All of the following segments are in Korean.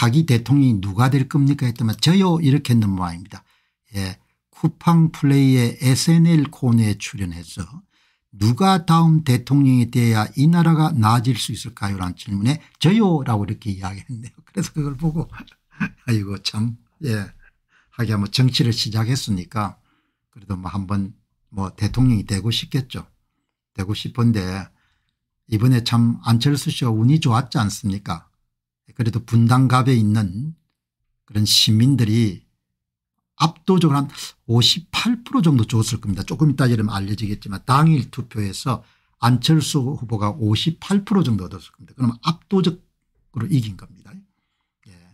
차기 대통령이 누가 될 겁니까 했더만 저요 이렇게 했는 모양입니다. 예. 쿠팡 플레이의 SNL 코너에 출연해서 누가 다음 대통령이 돼야 이 나라가 나아질 수 있을까요 라는 질문에 저요라고 이렇게 이야기했네요. 그래서 그걸 보고 아이고 참 예. 하기야 뭐 정치를 시작했으니까 그래도 뭐 한번 뭐 대통령이 되고 싶겠죠. 되고 싶은데 이번에 참 안철수 씨가 운이 좋았지 않습니까 그래도 분당갑에 있는 그런 시민들이 압도적으로 한 58% 정도 줬을 겁니다. 조금 이따 이름 알려지겠지만 당일 투표에서 안철수 후보가 58% 정도 얻었을 겁니다. 그러면 압도적으로 이긴 겁니다. 예.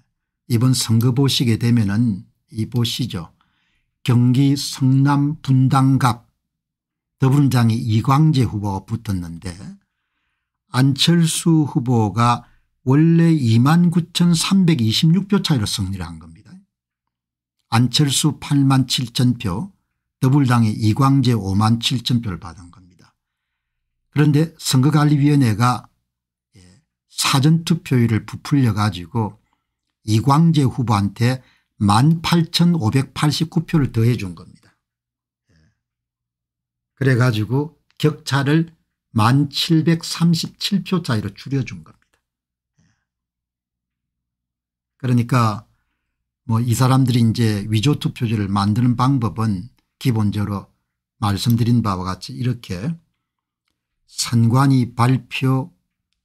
이번 선거 보시게 되면은 이 보시죠. 경기 성남 분당갑 더불어민주이 이광재 후보가 붙었는데 안철수 후보가 원래 29,326표 차이로 승리를 한 겁니다. 안철수 8만 7천 표 더불당의 이광재 5만 7천 표를 받은 겁니다. 그런데 선거관리위원회가 예, 사전투표율을 부풀려 가지고 이광재 후보한테 18,589표를 더해 준 겁니다. 예. 그래 가지고 격차를 1737표 차이로 줄여준 겁니다. 그러니까 뭐 이 사람들이 이제 위조 투표지를 만드는 방법은 기본적으로 말씀드린 바와 같이 이렇게 선관위 발표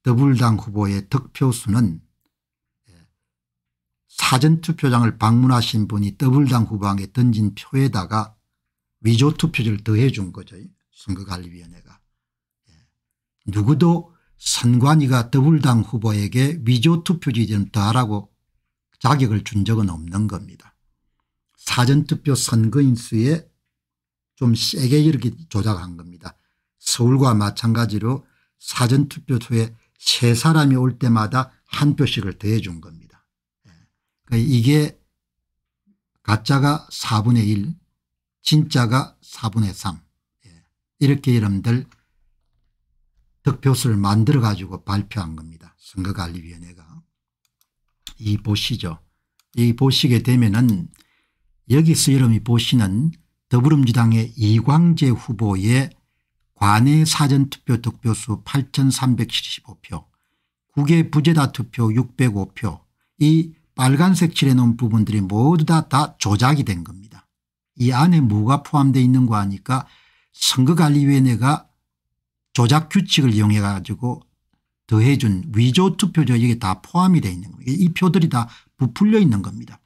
더불당 후보의 득표수는 사전투표장을 방문하신 분이 더블당 후보에게 던진 표에다가 위조투표지를 더해 준 거죠. 선거관리위원회가. 예. 누구도 선관위가 더블당 후보에게 위조투표지 좀 더하라고 자격을 준 적은 없는 겁니다. 사전투표 선거인 수에 좀 세게 이렇게 조작한 겁니다. 서울과 마찬가지로 사전투표소에 세 사람이 올 때마다 한 표씩을 더해 준 겁니다. 예. 그러니까 이게 가짜가 4분의 1 진짜가 4분의 3 예. 이렇게 이름들 득표수를 만들어 가지고 발표한 겁니다. 선거관리위원회가. 이 보시죠. 이 보시게 되면은 여기서 여러분이 보시는 더불어민주당의 이광재 후보의 관내 사전투표 득표수 8375표 국외 부재다 투표 605표 이 빨간색 칠해놓은 부분들이 모두 다, 다 조작이 된 겁니다. 이 안에 뭐가 포함되어 있는 거 하니까 선거관리위원회가 조작 규칙을 이용해 가지고 더해준 위조 투표제 이게 다 포함이 되어 있는 겁니다. 이 표들이 다 부풀려 있는 겁니다.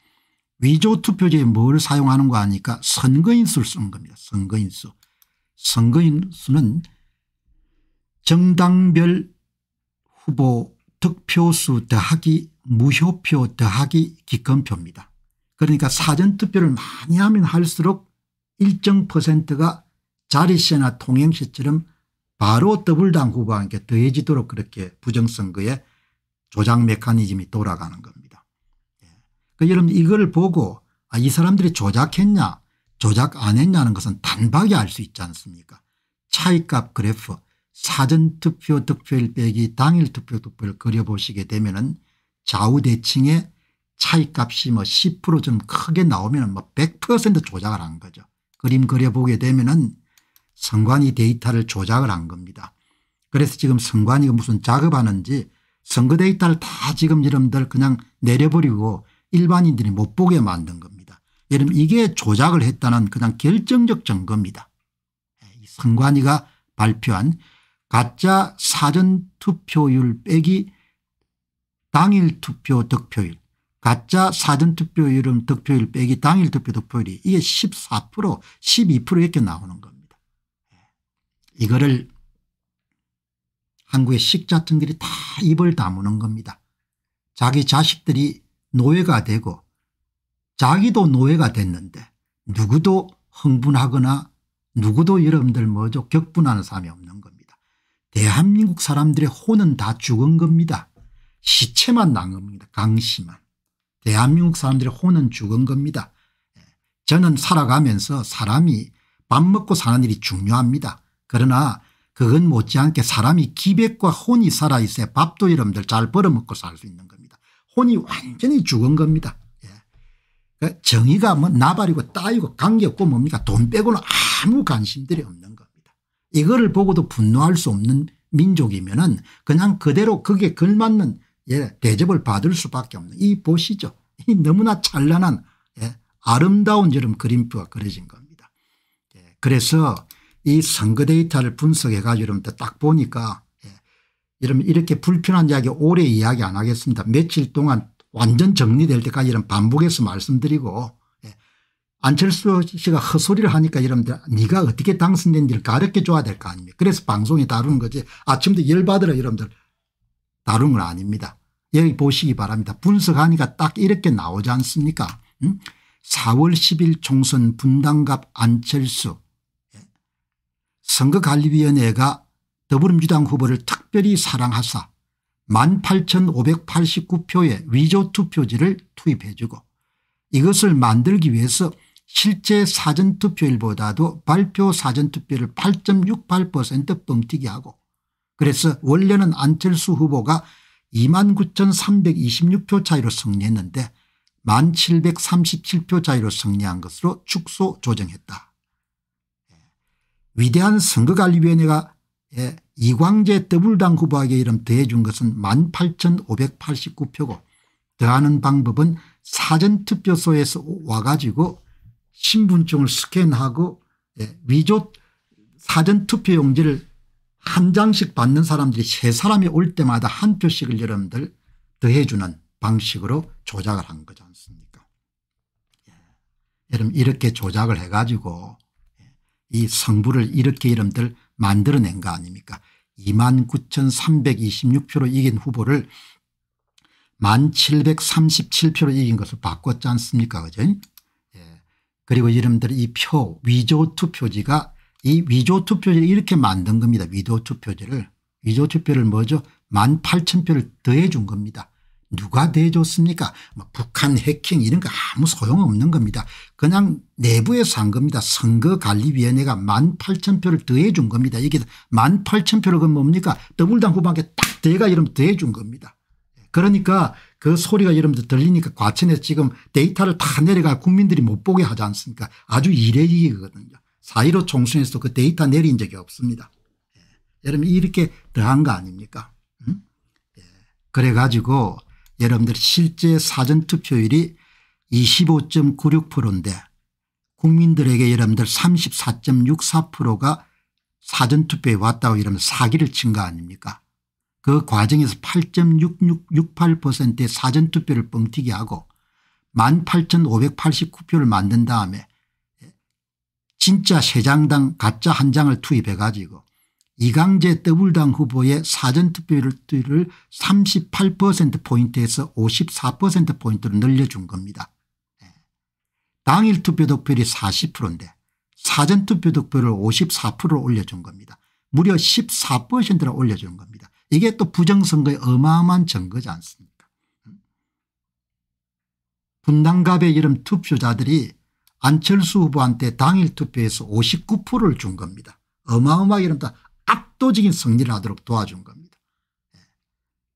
위조 투표제에 뭘 사용하는 거 아니까 선거인수를 쓴 겁니다. 선거인수. 선거인수는 정당별 후보 득표수 더하기 무효표 더하기 기권표입니다. 그러니까 사전투표를 많이 하면 할수록 일정 퍼센트가 자리세나 통행세처럼 바로 더블당 후보한테 더해지도록 그렇게 부정선거에 조작 메커니즘이 돌아가는 겁니다. 예. 그 여러분 이걸 보고 아, 이 사람들이 조작했냐 조작 안 했냐는 것은 단박에 알 수 있지 않습니까 차이값 그래프 사전투표 득표일 빼기 당일 투표 득표를 그려보시게 되면 은 좌우대칭의 차이값이 뭐 10%좀 크게 나오면 뭐100% 조작을 한 거죠. 그림 그려보게 되면 은 선관위 데이터를 조작을 한 겁니다. 그래서 지금 선관위가 무슨 작업하는지 선거 데이터를 다 지금 여러분들 그냥 내려버리고 일반인들이 못 보게 만든 겁니다. 예를 들면 이게 조작을 했다는 그냥 결정적 증거입니다. 선관위가 예, 발표한 가짜 사전투표율 빼기 당일 투표 득표율 가짜 사전투표율은 득표율 빼기 당일 투표 득표율이 이게 14% 12% 이렇게 나오는 겁니다. 이거를 한국의 식자층들이 다 입을 다무는 겁니다. 자기 자식들이 노예가 되고 자기도 노예가 됐는데 누구도 흥분하거나 누구도 여러분들 뭐죠 격분하는 사람이 없는 겁니다. 대한민국 사람들의 혼은 다 죽은 겁니다. 시체만 난 겁니다. 강시만. 대한민국 사람들의 혼은 죽은 겁니다. 예. 저는 살아가면서 사람이 밥 먹고 사는 일이 중요합니다. 그러나 그건 못지않게 사람이 기백과 혼이 살아있어야 밥도 여러분들잘 벌어먹고 살 수 있는 겁니다. 혼이 완전히 죽은 겁니다. 예. 그 정의가 뭐 나발이고 따이고 관계없고 뭡니까 돈 빼고는 아무 관심들이 없는 겁니다. 이거를 보고도 분노할 수 없는 민족이면 은 그냥 그대로 그게 걸맞는 예, 대접을 받을 수밖에 없는 이 보시죠. 이 너무나 찬란한 예, 아름다운 저런 그림표가 그려진 겁니다. 예, 그래서 이 선거 데이터를 분석해 가지고 여러분들 딱 보니까 예. 여러분 이렇게 불편한 이야기 오래 이야기 안 하겠습니다. 며칠 동안 완전 정리될 때까지 이런 반복해서 말씀드리고 예. 안철수 씨가 헛소리를 하니까 여러분들 네가 어떻게 당선된지를 가르쳐 줘야 될 거 아닙니까 그래서 방송이 다루는 거지 아침부터 열받으러 여러분들 다룬 건 아닙니다. 여기 보시기 바랍니다. 분석하니까 딱 이렇게 나오지 않습니까 음? 4월 10일 총선 분당갑 안철수 선거관리위원회가 더불어민주당 후보를 특별히 사랑하사 18,589표의 위조투표지를 투입해주고 이것을 만들기 위해서 실제 사전투표일보다도 발표 사전투표를 8.68% 뻥튀기하고 그래서 원래는 안철수 후보가 29,326표 차이로 승리했는데 1,737표 차이로 승리한 것으로 축소 조정했다. 위대한 선거관리위원회가 예, 이광재 더블당 후보에게 이름 더해준 것은 18,589표고 더하는 방법은 사전투표소에서 와가지고 신분증을 스캔하고 예, 위조 사전투표용지를 한 장씩 받는 사람들이 세 사람이 올 때마다 한 표씩을 여러분들 더해주는 방식으로 조작을 한 거지 않습니까 예. 여러분 이렇게 조작을 해가지고 이 성부를 이렇게 이름들 만들어낸 거 아닙니까 29,326표로 이긴 후보를 1737표로 이긴 것을 바꿨지 않습니까 그죠 예. 그리고 이름들 이 표 위조 투표지가 이 위조 투표지를 이렇게 만든 겁니다 위조 투표지를 위조 투표를 뭐죠 18,000표를 더해 준 겁니다 누가 대줬습니까 뭐 북한 해킹 이런 거 아무 소용없는 겁니다. 그냥 내부에서 한 겁니다. 선거관리위원회가 18,000표를 더해 준 겁니다. 이게 18,000표를 그 뭡니까 더블당후보에딱 대가 이러면 더해 준 겁니다. 그러니까 그 소리가 여러분들 들리니까 과천에 서 지금 데이터를 다 내려가 국민들이 못 보게 하지 않습니까 아주 이례적이거든요. 4.15 총선에서도 그 데이터 내린 적이 없습니다. 예. 여러분 이렇게 더한 거 아닙니까 음? 예. 그래가지고 여러분들 실제 사전투표율이 25.96%인데 국민들에게 여러분들 34.64%가 사전투표에 왔다고 이러면 사기를 친 거 아닙니까 그 과정에서 8.6668%의 사전투표를 뻥튀기 하고 18,589표를 만든 다음에 진짜 세장당 가짜 한 장을 투입해 가지고 이강재 더블당 후보의 사전투표율을 38%포인트에서 54%포인트로 늘려준 겁니다. 예. 당일 투표 득표율이 40%인데 사전투표 득표를 54%로 올려준 겁니다. 무려 14%나 올려준 겁니다. 이게 또 부정선거의 어마어마한 증거지 않습니까 음. 분당갑의 이름 투표자들이 안철수 후보한테 당일 투표에서 59%를 준 겁니다. 어마어마하게 이름 다 압도적인 승리를 하도록 도와준 겁니다. 예.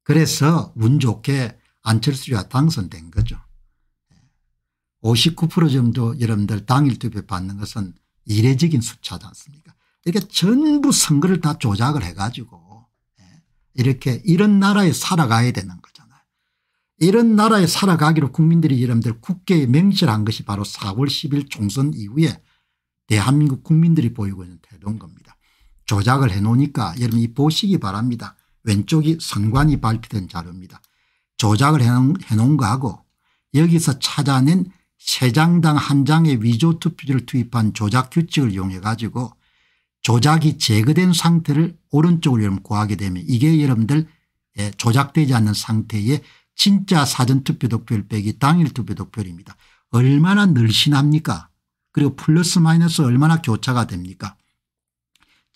그래서 운 좋게 안철수가 당선된 거죠. 59% 예. 정도 여러분들 당일 투표 받는 것은 이례적인 수치하지 않습니까 이게 렇 전부 선거를 다 조작을 해가지고 예. 이렇게 이런 나라에 살아가야 되는 거잖아요. 이런 나라에 살아가기로 국민들이 여러분들 국회에 맹실한 것이 바로 4월 10일 총선 이후에 대한민국 국민들이 보이고 있는 태도인 겁니다. 조작을 해놓으니까 여러분 이 보시기 바랍니다. 왼쪽이 선관위 발표된 자료입니다. 조작을 해놓은, 거하고 여기서 찾아낸 세장당한 장의 위조 투표지를 투입한 조작 규칙을 이용해 가지고 조작이 제거된 상태를 오른쪽으로 여러분 구하게 되면 이게 여러분들 예, 조작되지 않는 상태의 진짜 사전투표 독표율 빼기 당일 투표 독표입니다 얼마나 늘씬합니까 그리고 플러스 마이너스 얼마나 교차가 됩니까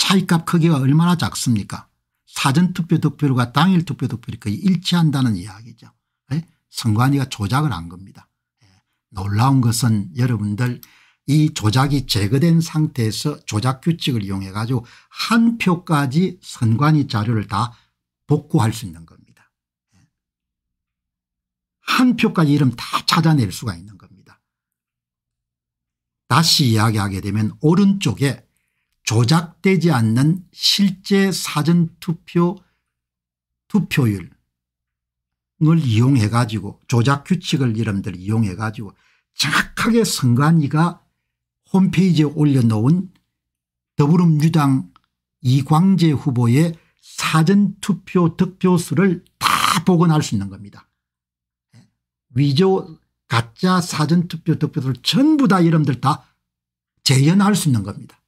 차이값 크기가 얼마나 작습니까 사전투표 득표율과 당일 투표 득표율이 거의 일치한다는 이야기죠. 네? 선관위가 조작을 한 겁니다. 네. 놀라운 것은 여러분들 이 조작이 제거된 상태에서 조작 규칙을 이용해 가지고 한 표까지 선관위 자료를 다 복구할 수 있는 겁니다. 예. 한 표까지 이름 다 찾아낼 수가 있는 겁니다. 다시 이야기하게 되면 오른쪽에 조작되지 않는 실제 사전투표 투표율을 이용해 가지고 조작 규칙을 이름들 이용해 가지고 정확하게 선관위가 홈페이지에 올려놓은 더불어민주당 이광재 후보의 사전투표 득표수를 다 복원할 수 있는 겁니다. 위조 가짜 사전투표 득표수를 전부 다여러분들다 재현할 수 있는 겁니다.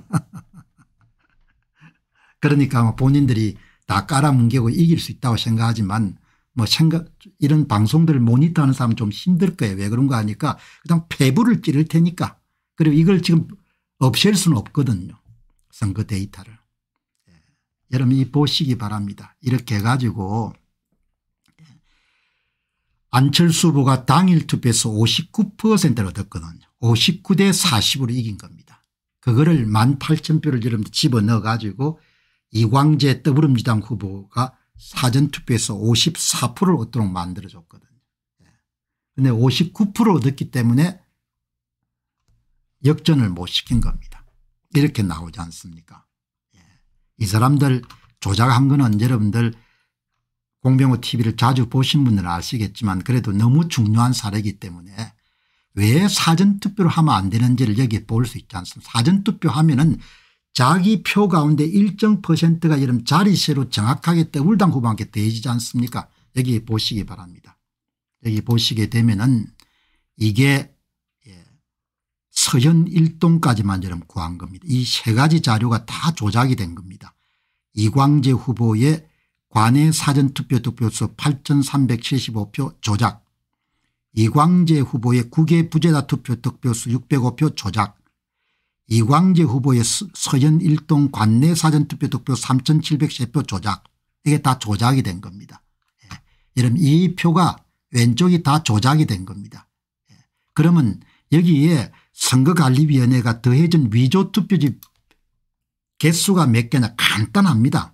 그러니까 뭐 본인들이 다 깔아뭉개고 이길 수 있다고 생각하지만 뭐 생각 이런 방송들을 모니터하는 사람 은좀 힘들 거예요. 왜 그런 가하니까 그냥 폐부를 찌를 테니까 그리고 이걸 지금 없앨 수는 없거든요. 선거 그 데이터를. 예. 여러분이 보시기 바랍니다. 이렇게 해가지고 예. 안철수 후보가 당일 투표에서 59%를 얻었거든요. 59대 40으로 이긴 겁니다. 그거를 만 8천표를 집어넣어 가지고 이광재 더불어민주당 후보가 사전투표에서 54%를 얻도록 만들어줬거든요. 그런데 예. 59% 얻었기 때문에 역전을 못 시킨 겁니다. 이렇게 나오지 않습니까 예. 이 사람들 조작한 거는 여러분들 공병호 tv를 자주 보신 분들은 아시겠지만 그래도 너무 중요한 사례이기 때문에 왜 사전투표를 하면 안 되는지를 여기 볼수 있지 않습니까 사전투표 하면은 자기 표 가운데 일정 퍼센트가 이런 자리세로 정확하게 울당 후보한테 되지 않습니까 여기 보시기 바랍니다. 여기 보시게 되면은 이게 예, 서현 1동까지만 저는 구한 겁니다. 이 세 가지 자료가 다 조작이 된 겁니다. 이광재 후보의 관외 사전투표 득표수 8375표 조작 이광재 후보의 국외 부재자 투표 득표수 605표 조작 이광재 후보의 서현 1동 관내 사전투표 득표 3703표 조작 이게 다 조작이 된 겁니다. 예. 여러분 이 표가 왼쪽이 다 조작이 된 겁니다. 예. 그러면 여기에 선거관리위원회가 더해진 위조투표지 개수가 몇 개냐 간단합니다.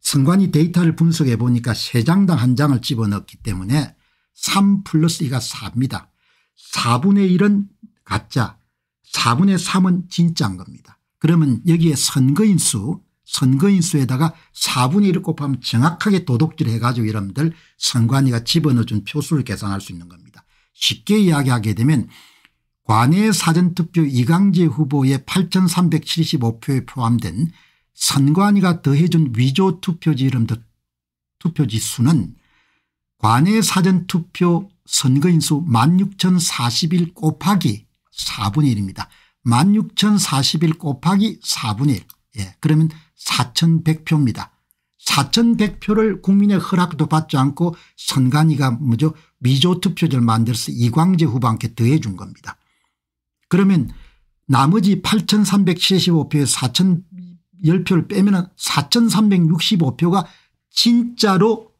선관위 데이터를 분석해 보니까 세장당한 장을 집어넣기 때문에 3 플러스 2가 4입니다. 4분의 1은 가짜 4분의 3은 진짜인 겁니다. 그러면 여기에 선거인수 선거인수에다가 4분의 1을 곱하면 정확하게 도둑질 해가지고 여러분들 선관위가 집어넣어준 표수를 계산할 수 있는 겁니다. 쉽게 이야기하게 되면 관외 사전투표 이강재 후보의 8375표에 포함된 선관위가 더해준 위조투표지 이름들 투표지 수는 관외 사전투표 선거인수 16,041 곱하기 4분의 1입니다. 16,041 곱하기 4분의 1. 예, 그러면 4,100표입니다. 4,100표를 국민의 허락도 받지 않고 선관위가 뭐죠 미조투표제를 만들어서 이광재 후보한테 더해 준 겁니다. 그러면 나머지 8,375표에 4,010표를 빼면 4,365표가 진짜로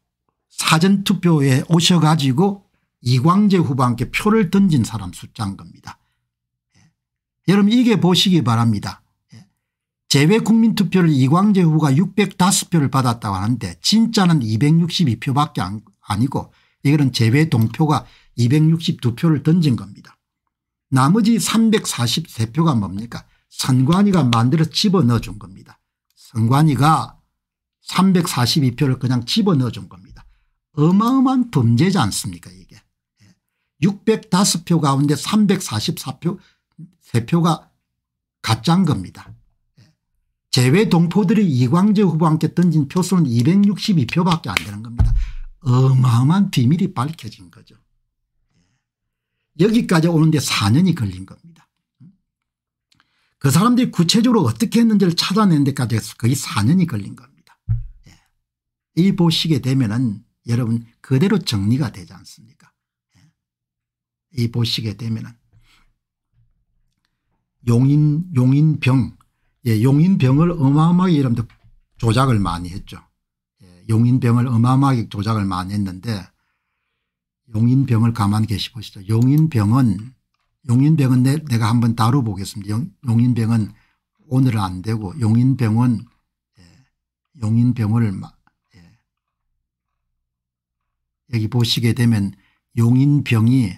사전투표에 오셔가지고 이광재 후보한테 표를 던진 사람 숫자인 겁니다. 예. 여러분 이게 보시기 바랍니다. 예. 재외 국민투표를 이광재 후보가 605표를 받았다고 하는데 진짜는 262표밖에 안, 아니고 이거는 재외 동표가 262표를 던진 겁니다. 나머지 343표가 뭡니까 선관위가 만들어 집어넣어 준 겁니다. 선관위가 342표를 그냥 집어넣어 준 겁니다. 어마어마한 범죄지 않습니까 이게. 605표 예. 가운데 344표 3표가 가짜인 겁니다. 제외 예. 동포들이 이광재 후보한테 던진 표수는 262표밖에 안 되는 겁니다. 어마어마한 비밀이 밝혀진 거죠. 예. 여기까지 오는데 4년이 걸린 겁니다. 음. 그 사람들이 구체적으로 어떻게 했는지를 찾아낸 데까지 거의 4년이 걸린 겁니다. 이 보시게 되면은 여러분 그대로 정리가 되지 않습니까 예. 이 보시게 되면 용인 용인병 예, 용인병을 어마어마하게 여러분들 조작을 많이 했죠. 예, 용인병을 어마어마하게 조작을 많이 했는데 용인병을 가만 계시 보시죠. 용인병은 용인병은 내, 내가 한번 다뤄보겠습니다. 용, 인병은 오늘은 안 되고 용인병은 예, 용인병을 여기 보시게 되면 용인병이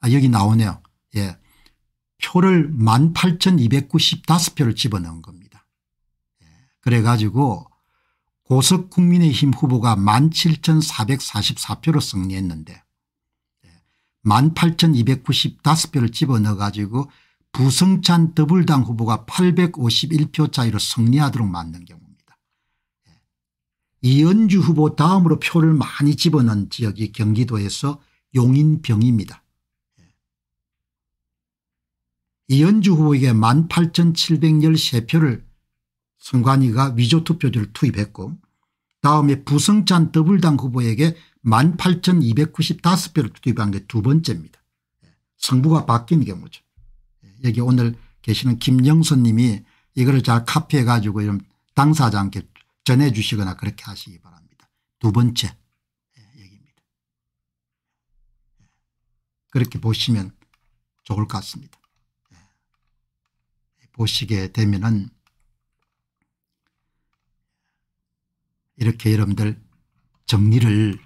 아 여기 나오네요. 예. 표를 18,295표를 집어넣은 겁니다. 예. 그래가지고 고석 국민의힘 후보가 17,444표로 승리했는데 18,295표를 예. 집어넣어 가지고 부승찬 더불당 후보가 851표 차이로 승리하도록 만든 경우 이연주 후보 다음으로 표를 많이 집어넣은 지역이 경기도에서 용인병입니다. 예. 이연주 후보에게 18,713표를 선관위가 위조투표지를 투입했고 다음에 부성찬 더블당 후보에게 18,295표를 투입한 게 두 번째입니다. 예. 성부가 바뀐 경우죠. 예. 여기 오늘 계시는 김영선 님이 이거를 잘 카피해 가지고 당사자한테 전해 주시거나 그렇게 하시기 바랍니다. 두 번째 예, 얘기입니다. 예, 그렇게 보시면 좋을 것 같습니다. 예, 보시게 되면은 이렇게 여러분들 정리를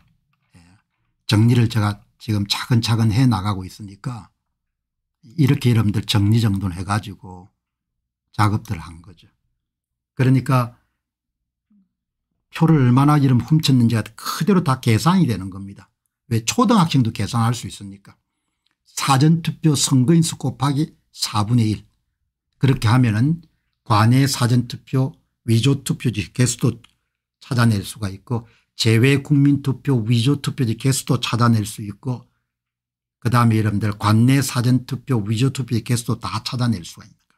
정리를 제가 지금 차근차근 해 나가고 있으니까 이렇게 여러분들 정리정돈 해가지고 작업들을 한 거죠. 그러니까 표를 얼마나 이름 훔쳤는지가 그대로 다 계산이 되는 겁니다. 왜 초등학생도 계산할 수 있습니까 사전투표 선거인수 곱하기 4분의 1 그렇게 하면 은관내 사전투표 위조투표지 개수도 찾아낼 수가 있고 제외 국민투표 위조투표지 개수도 찾아낼 수 있고 그다음에 여러분들 관내 사전투표 위조투표지 개수도 다 찾아낼 수가 있는 겁니다.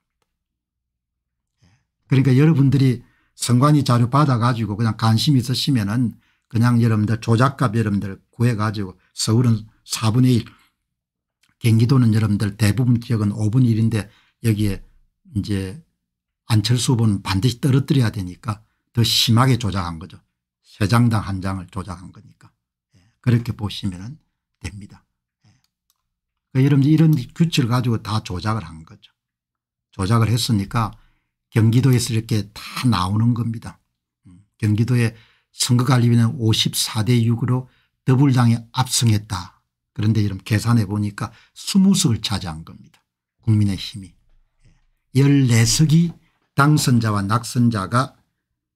예. 그러니까 여러분들이 선관위 자료 받아가지고 그냥 관심 있으시면은 그냥 여러분들 조작값 여러분들 구해가지고 서울은 4분의 1 경기도는 여러분들 대부분 지역은 5분 1인데 여기에 이제 안철수 후보는 반드시 떨어뜨려야 되니까 더 심하게 조작한 거죠. 세 장당 한 장을 조작한 거니까. 예. 그렇게 보시면 됩니다. 예. 그러니까 여러분 들 이런 규칙을 가지고 다 조작을 한 거죠. 조작을 했으니까 경기도에서 이렇게 다 나오는 겁니다. 음, 경기도의 선거관리위는 54대 6으로 더불당이 압승했다. 그런데 이런 계산해 보니까 20석을 차지한 겁니다. 국민의 힘이. 14석이 예. 당선자와 낙선자가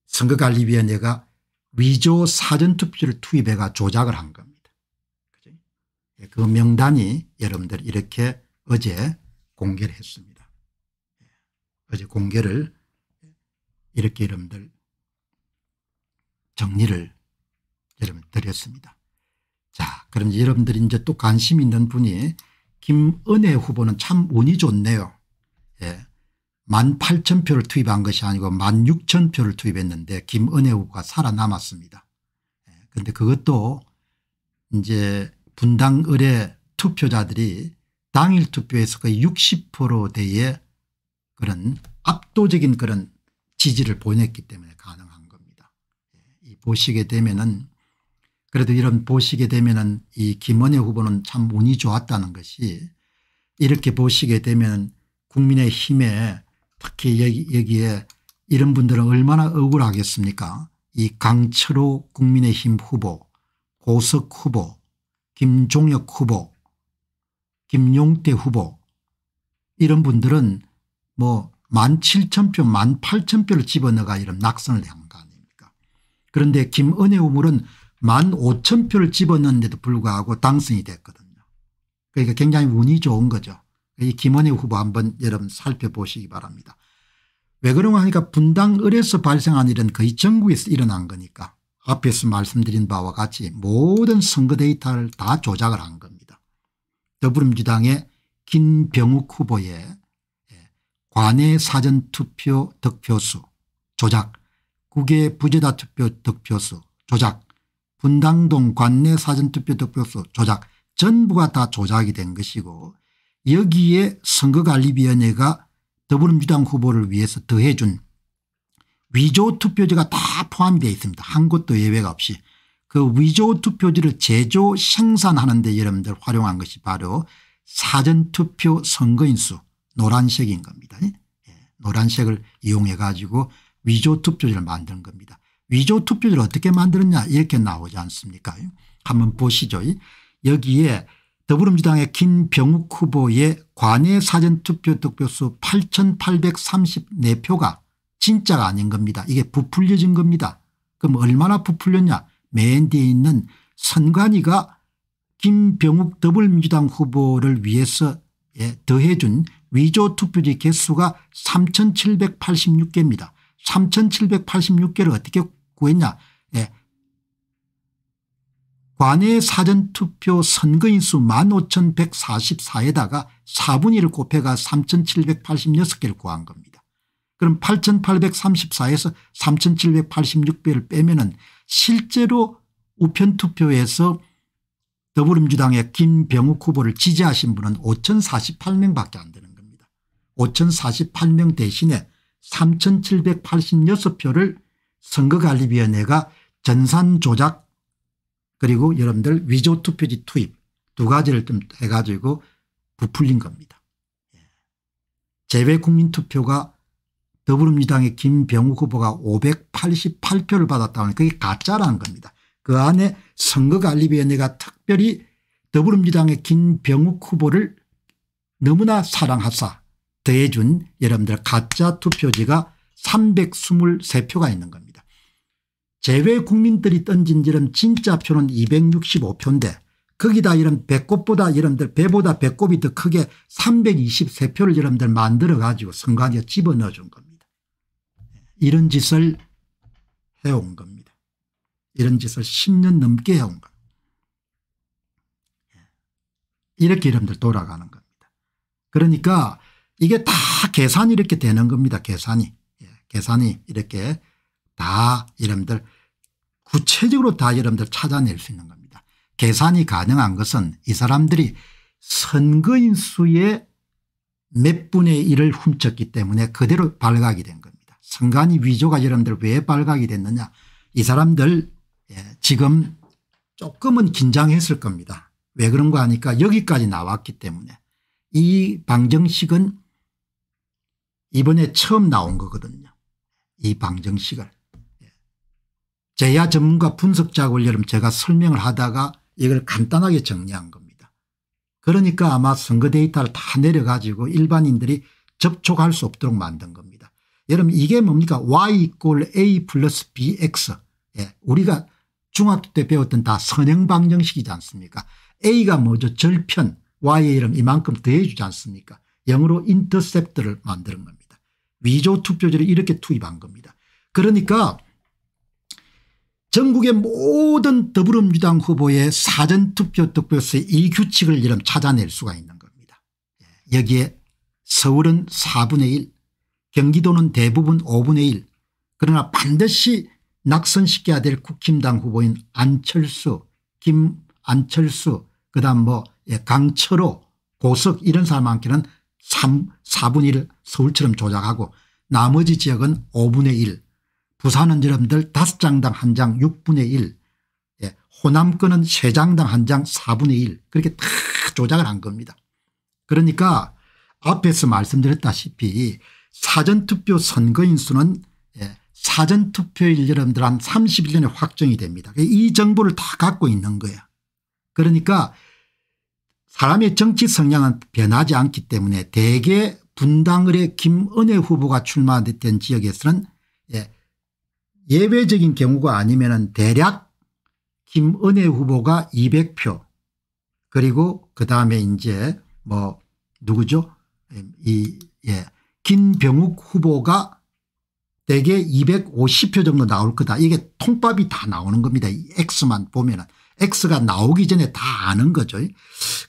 선거관리위원회가 위조 사전투표를 투입해가 조작을 한 겁니다. 예, 그 명단이 여러분들 이렇게 어제 공개를 했습니다. 어제 공개를 이렇게 여러분들 정리를 여러분 드렸습니다. 자, 그럼 여러분들이 이제 또 관심 있는 분이 김은혜 후보는 참 운이 좋네요. 예. 1 8 0표를 투입한 것이 아니고 1 6 0표를 투입했는데 김은혜 후보가 살아남았습니다. 그런데 예. 그것도 이제 분당 의뢰 투표자들이 당일 투표에서 거의 60% 대에 그런 압도적인 그런 지지를 보냈기 때문에 가능한 겁니다. 예, 이 보시게 되면은 그래도 이런 보시게 되면은 이 김원혜 후보는 참 운이 좋았다는 것이 이렇게 보시게 되면 국민의 힘에 특히 여기, 에 이런 분들은 얼마나 억울하겠습니까 이 강철호 국민의힘 후보 고석 후보 김종혁 후보 김용태 후보 이런 분들은 뭐 17,000표 18,000표를 집어넣어가 이런 낙선을 한 거 아닙니까 그런데 김은혜 우물은 15,000표를 집어넣는데도 불구하고 당선이 됐거든요. 그러니까 굉장히 운이 좋은 거죠. 이 김은혜 후보 한번 여러분 살펴보시기 바랍니다. 왜 그런가 하니까 분당 을에서 발생한 일은 거의 전국에서 일어난 거니까 앞에서 말씀드린 바와 같이 모든 선거 데이터를 다 조작을 한 겁니다. 더불어민주당의 김병욱 후보의 관외 사전투표 득표수 조작 국외 부재자 투표 득표수 조작 분당동 관내 사전투표 득표수 조작 전부가 다 조작이 된 것이고 여기에 선거관리위원회가 더불어민주당 후보를 위해서 더해준 위조투표지가 다 포함되어 있습니다. 한 곳도 예외가 없이 그 위조투표지를 제조 생산하는 데 여러분들 활용한 것이 바로 사전투표 선거인수 노란색인 겁니다. 예? 예. 노란색을 이용해 가지고 위조 투표지를 만든 겁니다. 위조 투표지를 어떻게 만들었냐 이렇게 나오지 않습니까 한번 보시죠. 여기에 더불어민주당의 김병욱 후보의 관외 사전투표 득표수 8834표가 진짜가 아닌 겁니다. 이게 부풀려진 겁니다. 그럼 얼마나 부풀렸냐 맨 뒤에 있는 선관위가 김병욱 더불어민주당 후보를 위해서 예, 더해준 위조 투표지 개수가 3786개입니다. 3786개를 어떻게 구했냐 예. 관외 사전투표 선거인수 15,144에다가 4분의 1을 곱해가 3,786개를 구한 겁니다. 그럼 8,834에서 3,786배를 빼면 은 실제로 우편투표에서 더불어민주당의 김병욱 후보를 지지하신 분은 5,048명밖에 안 됩니다. 5,048명 대신에 3,786표를 선거관리위원회가 전산 조작 그리고 여러분들 위조 투표지 투입 두 가지를 좀 해가지고 부풀린 겁니다. 재외 예. 국민투표가 더불어민주당의 김병욱 후보가 588표를 받았다는 그게 가짜라는 겁니다. 그 안에 선거관리위원회가 특별히 더불어민주당의 김병욱 후보를 너무나 사랑하사 더해 준 여러분들 가짜 투표지가 323표가 있는 겁니다. 제외 국민들이 던진 이런 진짜 표는 265표인데 거기다 이런 배꼽보다 여러분들 배보다 배꼽이 더 크게 323표를 여러분들 만들어 가지고 선관위에 집어넣어 준 겁니다. 이런 짓을 해온 겁니다. 이런 짓을 10년 넘게 해온 겁니다. 이렇게 여러분들 돌아가는 겁니다. 그러니까 이게 다 계산이 이렇게 되는 겁니다. 계산이. 예, 계산이 이렇게 다 여러분들 구체적으로 다 여러분들 찾아낼 수 있는 겁니다. 계산이 가능한 것은 이 사람들이 선거인 수의 몇 분의 일을 훔쳤기 때문에 그대로 발각이 된 겁니다. 선관위 위조가 여러분들 왜 발각이 됐느냐 이 사람들 예, 지금 조금은 긴장했을 겁니다. 왜그런거 하니까 여기까지 나왔기 때문에 이 방정식은 이번에 처음 나온 거거든요. 이 방정식을. 제야 예. 전문가 분석 작업을 여름 제가 설명을 하다가 이걸 간단하게 정리한 겁니다. 그러니까 아마 선거 데이터를 다 내려가지고 일반인들이 접촉할 수 없도록 만든 겁니다. 여러분 이게 뭡니까 y e q a 플러스 bx 예. 우리가 중학교 때 배웠던 다 선형방정식이지 않습니까 a가 뭐죠 절편 y의 이름 이만큼 더해주지 않습니까 영어로 인터셉트를 만드는 겁니다. 위조 투표지를 이렇게 투입한 겁니다. 그러니까 전국의 모든 더불어민주당 후보의 사전투표 득표수의 이 규칙을 이름 찾아낼 수가 있는 겁니다. 예, 여기에 서울은 4분의 1 경기도는 대부분 5분의 1 그러나 반드시 낙선시켜야 될 국힘당 후보인 안철수 김안철수 그다음 뭐 예, 강철호 고석 이런 사람한테는 3, 4분의 1 서울처럼 조작하고 나머지 지역은 5분의 1 부산은 여러분들 5장당 1장 6분의 1 예, 호남권은 3장당 1장 4분의 1 그렇게 다 조작을 한 겁니다. 그러니까 앞에서 말씀드렸다시피 사전투표 선거인 수는 예, 사전투표일 여러분들 한 31년에 확정이 됩니다. 이 정보를 다 갖고 있는 거예요 그러니까 사람의 정치 성향은 변하지 않기 때문에 대개 분당을의 김은혜 후보가 출마됐던 지역에서는 예, 예외적인 경우가 아니면 대략 김은혜 후보가 200표 그리고 그다음에 이제 뭐 누구죠 이 예. 김병욱 후보가 대개 250표 정도 나올 거다. 이게 통밥이 다 나오는 겁니다. 이 X만 보면은. X가 나오기 전에 다 아는 거죠.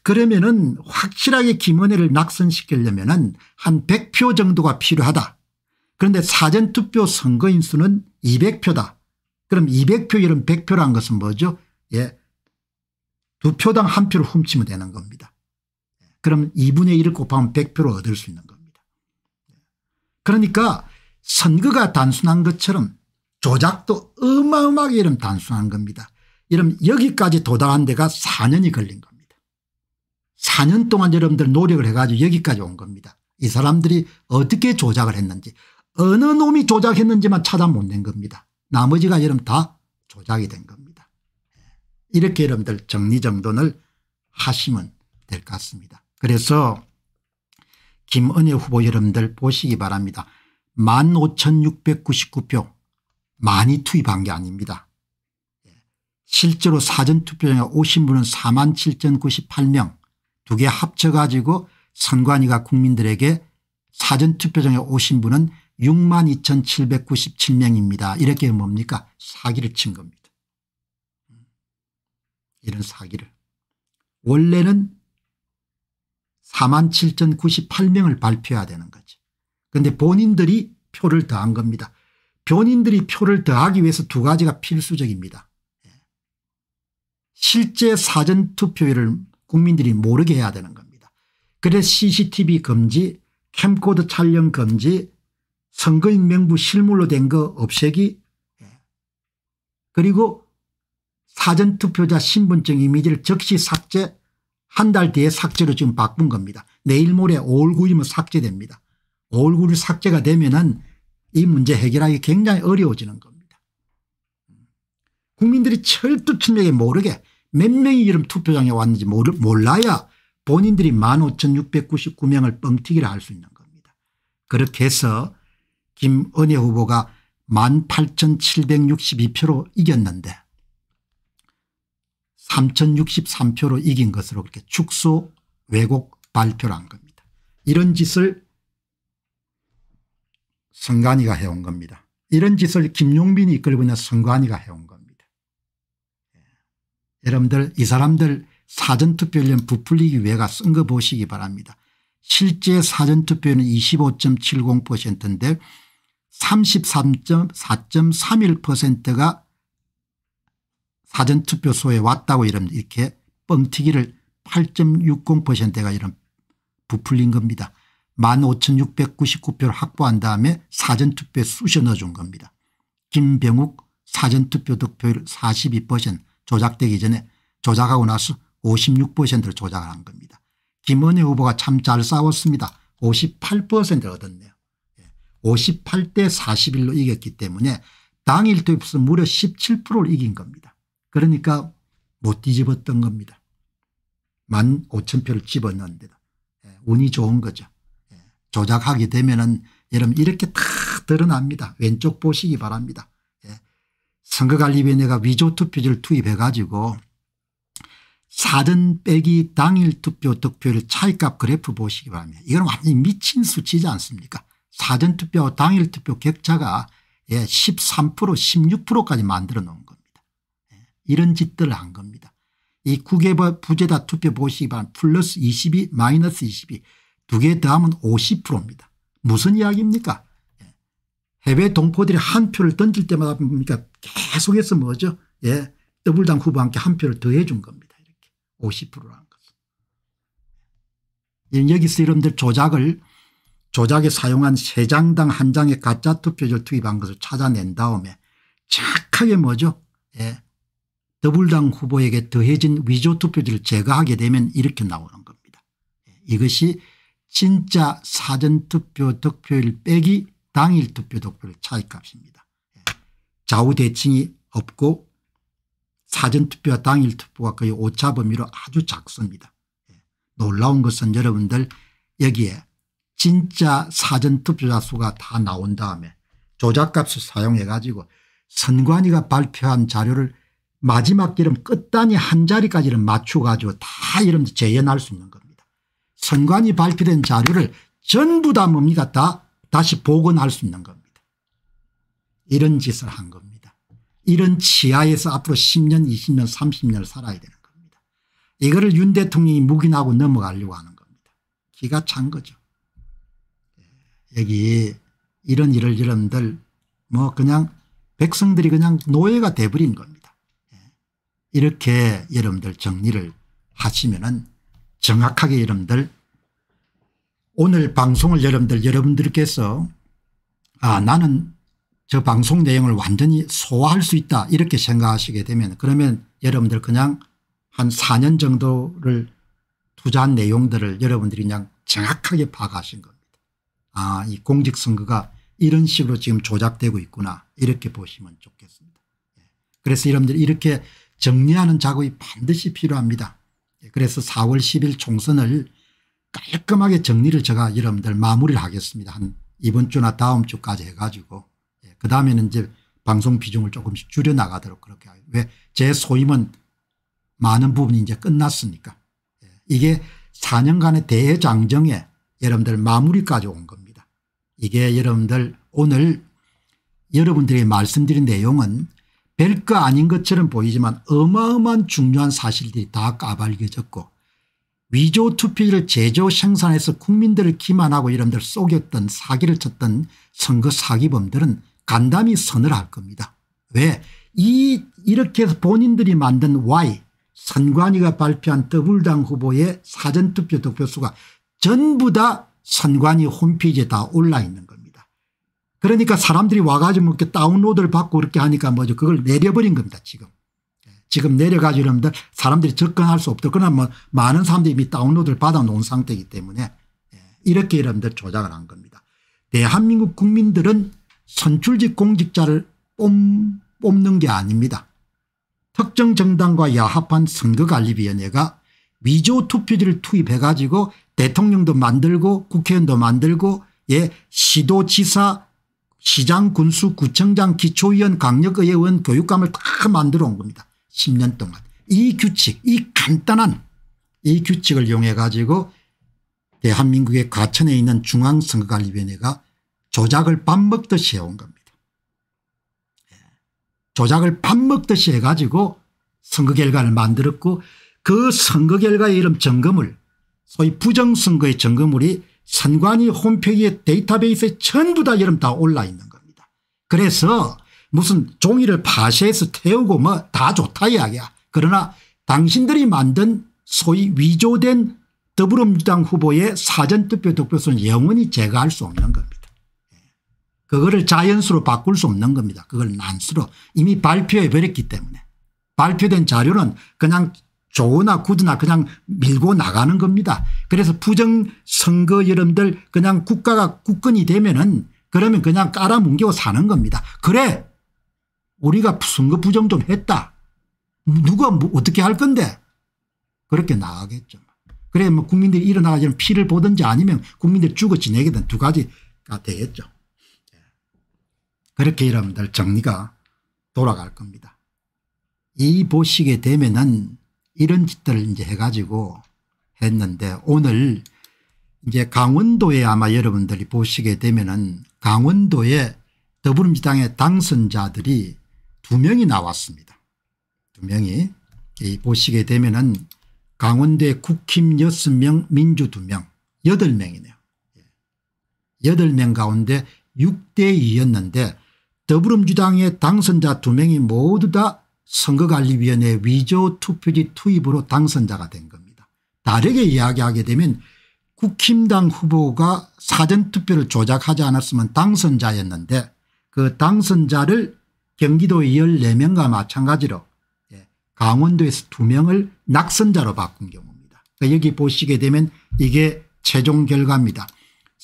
그러면은 확실하게 김은혜를 낙선시키려면은 한 100표 정도가 필요하다. 그런데 사전투표 선거인 수는 200표다. 그럼 200표 이런 100표란 것은 뭐죠? 예. 두 표당 한 표를 훔치면 되는 겁니다. 그럼 2분의 1을 곱하면 100표를 얻을 수 있는 겁니다. 그러니까 선거가 단순한 것처럼 조작도 어마어마하게 이런 단순한 겁니다. 여러분 여기까지 도달한 데가 4년이 걸린 겁니다. 4년 동안 여러분들 노력을 해가지고 여기까지 온 겁니다. 이 사람들이 어떻게 조작을 했는지 어느 놈이 조작했는지만 찾아 못 낸 겁니다. 나머지가 여러분 다 조작이 된 겁니다. 이렇게 여러분들 정리정돈을 하시면 될 것 같습니다. 그래서 김은혜 후보 여러분들 보시기 바랍니다. 15,699표 많이 투입한 게 아닙니다. 실제로 사전투표장에 오신 분은 4만 7,098명 두 개 합쳐 가지고 선관위가 국민들에게 사전투표장에 오신 분은 6만 2,797명입니다. 이렇게 뭡니까 사기를 친 겁니다. 음. 이런 사기를 원래는 4만 7,098명을 발표해야 되는 거죠. 그런데 본인들이 표를 더한 겁니다. 본인들이 표를 더하기 위해서 두 가지가 필수적입니다. 실제 사전투표율을 국민들이 모르게 해야 되는 겁니다. 그래서 CCTV 금지 캠코드 촬영 금지 선거인 명부 실물로 된 거 없애기 예. 그리고 사전투표자 신분증 이미지를 즉시 삭제 한 달 뒤에 삭제로 지금 바꾼 겁니다. 내일 모레 5월 9일이면 삭제됩니다. 5월 9일 삭제가 되면 은이 문제 해결하기 굉장히 어려워지는 겁니다. 국민들이 철두철미하 모르게 몇 명이 이름 투표장에 왔는지 몰라야 본인들이 15,699명을 뻥튀기를 할 수 있는 겁니다. 그렇게 해서 김은혜 후보가 18,762표로 이겼는데 3,063표로 이긴 것으로 그렇게 축소 왜곡 발표를 한 겁니다. 이런 짓을 성관이가 해온 겁니다. 이런 짓을 김용빈이 이끌고 있는 성관이가 해온 겁니다. 여러분들 이 사람들 사전투표율은 부풀리기 위해가 쓴 거 보시기 바랍니다. 실제 사전투표율은 25.70%인데 33.4.31%가 사전투표소에 왔다고 이런 이렇게 뻥튀기를 8.60%가 이런 부풀린 겁니다. 15,699표를 확보한 다음에 사전투표에 쑤셔 넣어준 겁니다. 김병욱 사전투표 득표율 42% 조작되기 전에 조작하고 나서 56%를 조작을 한 겁니다. 김은희 후보가 참 잘 싸웠습니다. 58%를 얻었네요. 58대 예. 41로 이겼기 때문에 당일 투입에서 무려 17%를 이긴 겁니다. 그러니까 못 뒤집었던 겁니다. 1만 5천 표를 집었는데도 예. 운이 좋은 거죠. 예. 조작하게 되면 은 여러분 이렇게 탁 드러납니다. 왼쪽 보시기 바랍니다. 선거관리위원회가 위조투표지를 투입해 가지고 사전 빼기 당일 투표 득표율 차이값 그래프 보시기 바랍니다. 이건 완전히 미친 수치지 않습니까 사전 투표와 당일 투표 격차가 예, 13% 16%까지 만들어 놓은 겁니다. 예, 이런 짓들을 한 겁니다. 이 국외법 부재다 투표 보시기 바랍니다. 플러스 22 마이너스 22두 개 더하면 50%입니다. 무슨 이야기입니까 해외 동포들이 한 표를 던질 때마다 보니까 계속해서 뭐죠 예 더블당 후보한테 한 표를 더해 준 겁니다 이렇게 50%라는 것은 예, 여기서 이런들 조작을 조작에 사용한 세 장당 한 장의 가짜 투표지를 투입한 것을 찾아낸 다음에 착하게 뭐죠 예 더블당 후보에게 더해진 위조 투표지를 제거하게 되면 이렇게 나오는 겁니다 예. 이것이 진짜 사전투표 득표율 빼기 당일 투표 득표를 차이값입니다. 예. 좌우 대칭이 없고 사전투표와 당일투표가 거의 오차 범위로 아주 작습니다. 예. 놀라운 것은 여러분들 여기에 진짜 사전투표자 수가 다 나온 다음에 조작값을 사용해 가지고 선관위가 발표한 자료를 마지막 이름 끝단이 한 자리까지는 맞추 가지고 다 이름 재현할 수 있는 겁니다. 선관위 발표된 자료를 전부 다 뭡니까 다 다시 복원할 수 있는 겁니다. 이런 짓을 한 겁니다. 이런 치하에서 앞으로 10년 20년 30년을 살아야 되는 겁니다. 이거를 윤 대통령이 묵인하고 넘어가려고 하는 겁니다. 기가 찬 거죠. 예, 여기 이런 일을 여러분들 뭐 그냥 백성들이 그냥 노예가 돼버린 겁니다. 예, 이렇게 여러분들 정리를 하시면 은 정확하게 여러분들 오늘 방송을 여러분들 여러분들께서 아 나는 저 방송 내용을 완전히 소화할 수 있다 이렇게 생각하시게 되면 그러면 여러분들 그냥 한 4년 정도를 투자한 내용들을 여러분들이 그냥 정확하게 파악하신 겁니다. 아 이 공직선거가 이런 식으로 지금 조작되고 있구나 이렇게 보시면 좋겠습니다. 예. 그래서 여러분들 이렇게 정리하는 작업이 반드시 필요합니다. 예, 그래서 4월 10일 총선을 깔끔하게 정리를 제가 여러분들 마무리를 하겠습니다. 한 이번 주나 다음 주까지 해가지고 예, 그 다음에는 이제 방송 비중을 조금씩 줄여나가도록 그렇게 왜 제 소임은 많은 부분이 이제 끝났으니까 예, 이게 4년간의 대장정에 여러분들 마무리까지 온 겁니다. 이게 여러분들 오늘 여러분들이 말씀드린 내용은 별거 아닌 것처럼 보이지만 어마어마한 중요한 사실들이 다 까발려졌고 위조 투표지를 제조 생산해서 국민들을 기만하고 이런 데를 속였던 사기를 쳤던 선거 사기범들은 간담이 선을 할 겁니다. 왜? 이 이렇게 해서 본인들이 만든 Y 선관위가 발표한 더블당 후보의 사전투표 득표수가 전부 다 선관위 홈페이지에 다 올라 있는 겁니다. 그러니까 사람들이 와가지고 뭐 이렇게 다운로드를 받고 그렇게 하니까 뭐죠. 그걸 내려버린 겁니다 지금. 지금 내려가지고 이러면 사람들이 접근할 수 없도록 그러나 뭐 많은 사람들이 이미 다운로드를 받아놓은 상태이기 때문에 예, 이렇게 여러분들 조작을 한 겁니다. 대한민국 국민들은 선출직 공직자를 뽑는 게 아닙니다. 특정 정당과 야합한 선거관리위원회가 위조 투표지를 투입해 가지고 대통령도 만들고 국회의원도 만들고 예 시도지사 시장 군수 구청장 기초위원 강력의회원 교육감을 다 만들어 온 겁니다. 10년 동안 이 규칙 이 간단한 이 규칙을 이용해 가지고 대한민국의 과천에 있는 중앙선거관리위원회가 조작을 밥 먹듯이 해온 겁니다. 예. 조작을 밥 먹듯이 해가지고 선거 결과를 만들었고 그 선거 결과의 이름 점검을 소위 부정선거의 점검물이 선관위 홈페이지의 데이터베이스에 전부 다 이름 다 올라 있는 겁니다. 그래서 무슨 종이를 파쇄해서 태우고 뭐 다 좋다 이야기야. 그러나 당신들이 만든 소위 위조된 더불어민주당 후보의 사전투표 득표수는 영원히 제거할 수 없는 겁니다. 예. 그거를 자연수로 바꿀 수 없는 겁니다. 그걸 난수로 이미 발표해버렸기 때문에 발표된 자료는 그냥 좋으나 굳으나 그냥 밀고 나가는 겁니다. 그래서 부정선거 여러분들 그냥 국가가 국건이 되면은 그러면 그냥 깔아뭉개고 사는 겁니다. 그래 우리가 선거 부정 좀 했다. 누가 뭐 어떻게 할 건데 그렇게 나가겠죠. 그래 뭐 국민들이 일어나가지면 피를 보든지 아니면 국민들 죽어 지내게든 두 가지가 되겠죠. 예. 그렇게 여러분들 정리가 돌아갈 겁니다. 이 보시게 되면은 이런 짓들을 이제 해가지고 했는데 오늘 이제 강원도에 아마 여러분들이 보시게 되면은 강원도에 더불어민주당의 당선자들이 두 명이 나왔습니다. 두 명이 보시게 되면은 강원대 국힘 6명 민주 2명 8명이네요. 8명 예. 가운데 6대2였는데 더불어민주당의 당선자 두명이 모두 다 선거관리위원회 위조 투표지 투입으로 당선자가 된 겁니다. 다르게 이야기하게 되면 국힘당 후보가 사전투표를 조작하지 않았으면 당선자였는데 그 당선자를 경기도의 14명과 마찬가지로 예, 강원도에서 2명을 낙선자로 바꾼 경우입니다. 그러니까 여기 보시게 되면 이게 최종 결과입니다.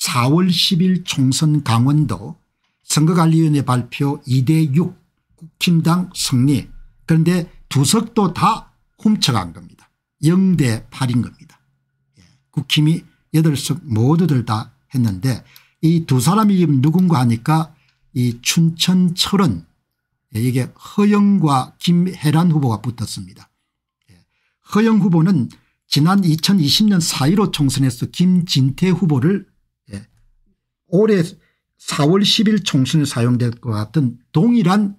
4월 10일 총선 강원도 선거관리위원회 발표 2대 6 국힘당 승리 그런데 두석도 다 훔쳐간 겁니다. 0대 8인 겁니다. 예, 국힘이 8석 모두들 다 했는데 이 두 사람이 누군가 하니까 이 춘천 철원 이게 허영과 김혜란 후보가 붙었습니다. 예. 허영 후보는 지난 2020년 4.15 총선에서 김진태 후보를 예, 올해 4월 10일 총선에 사용될 것 같은 동일한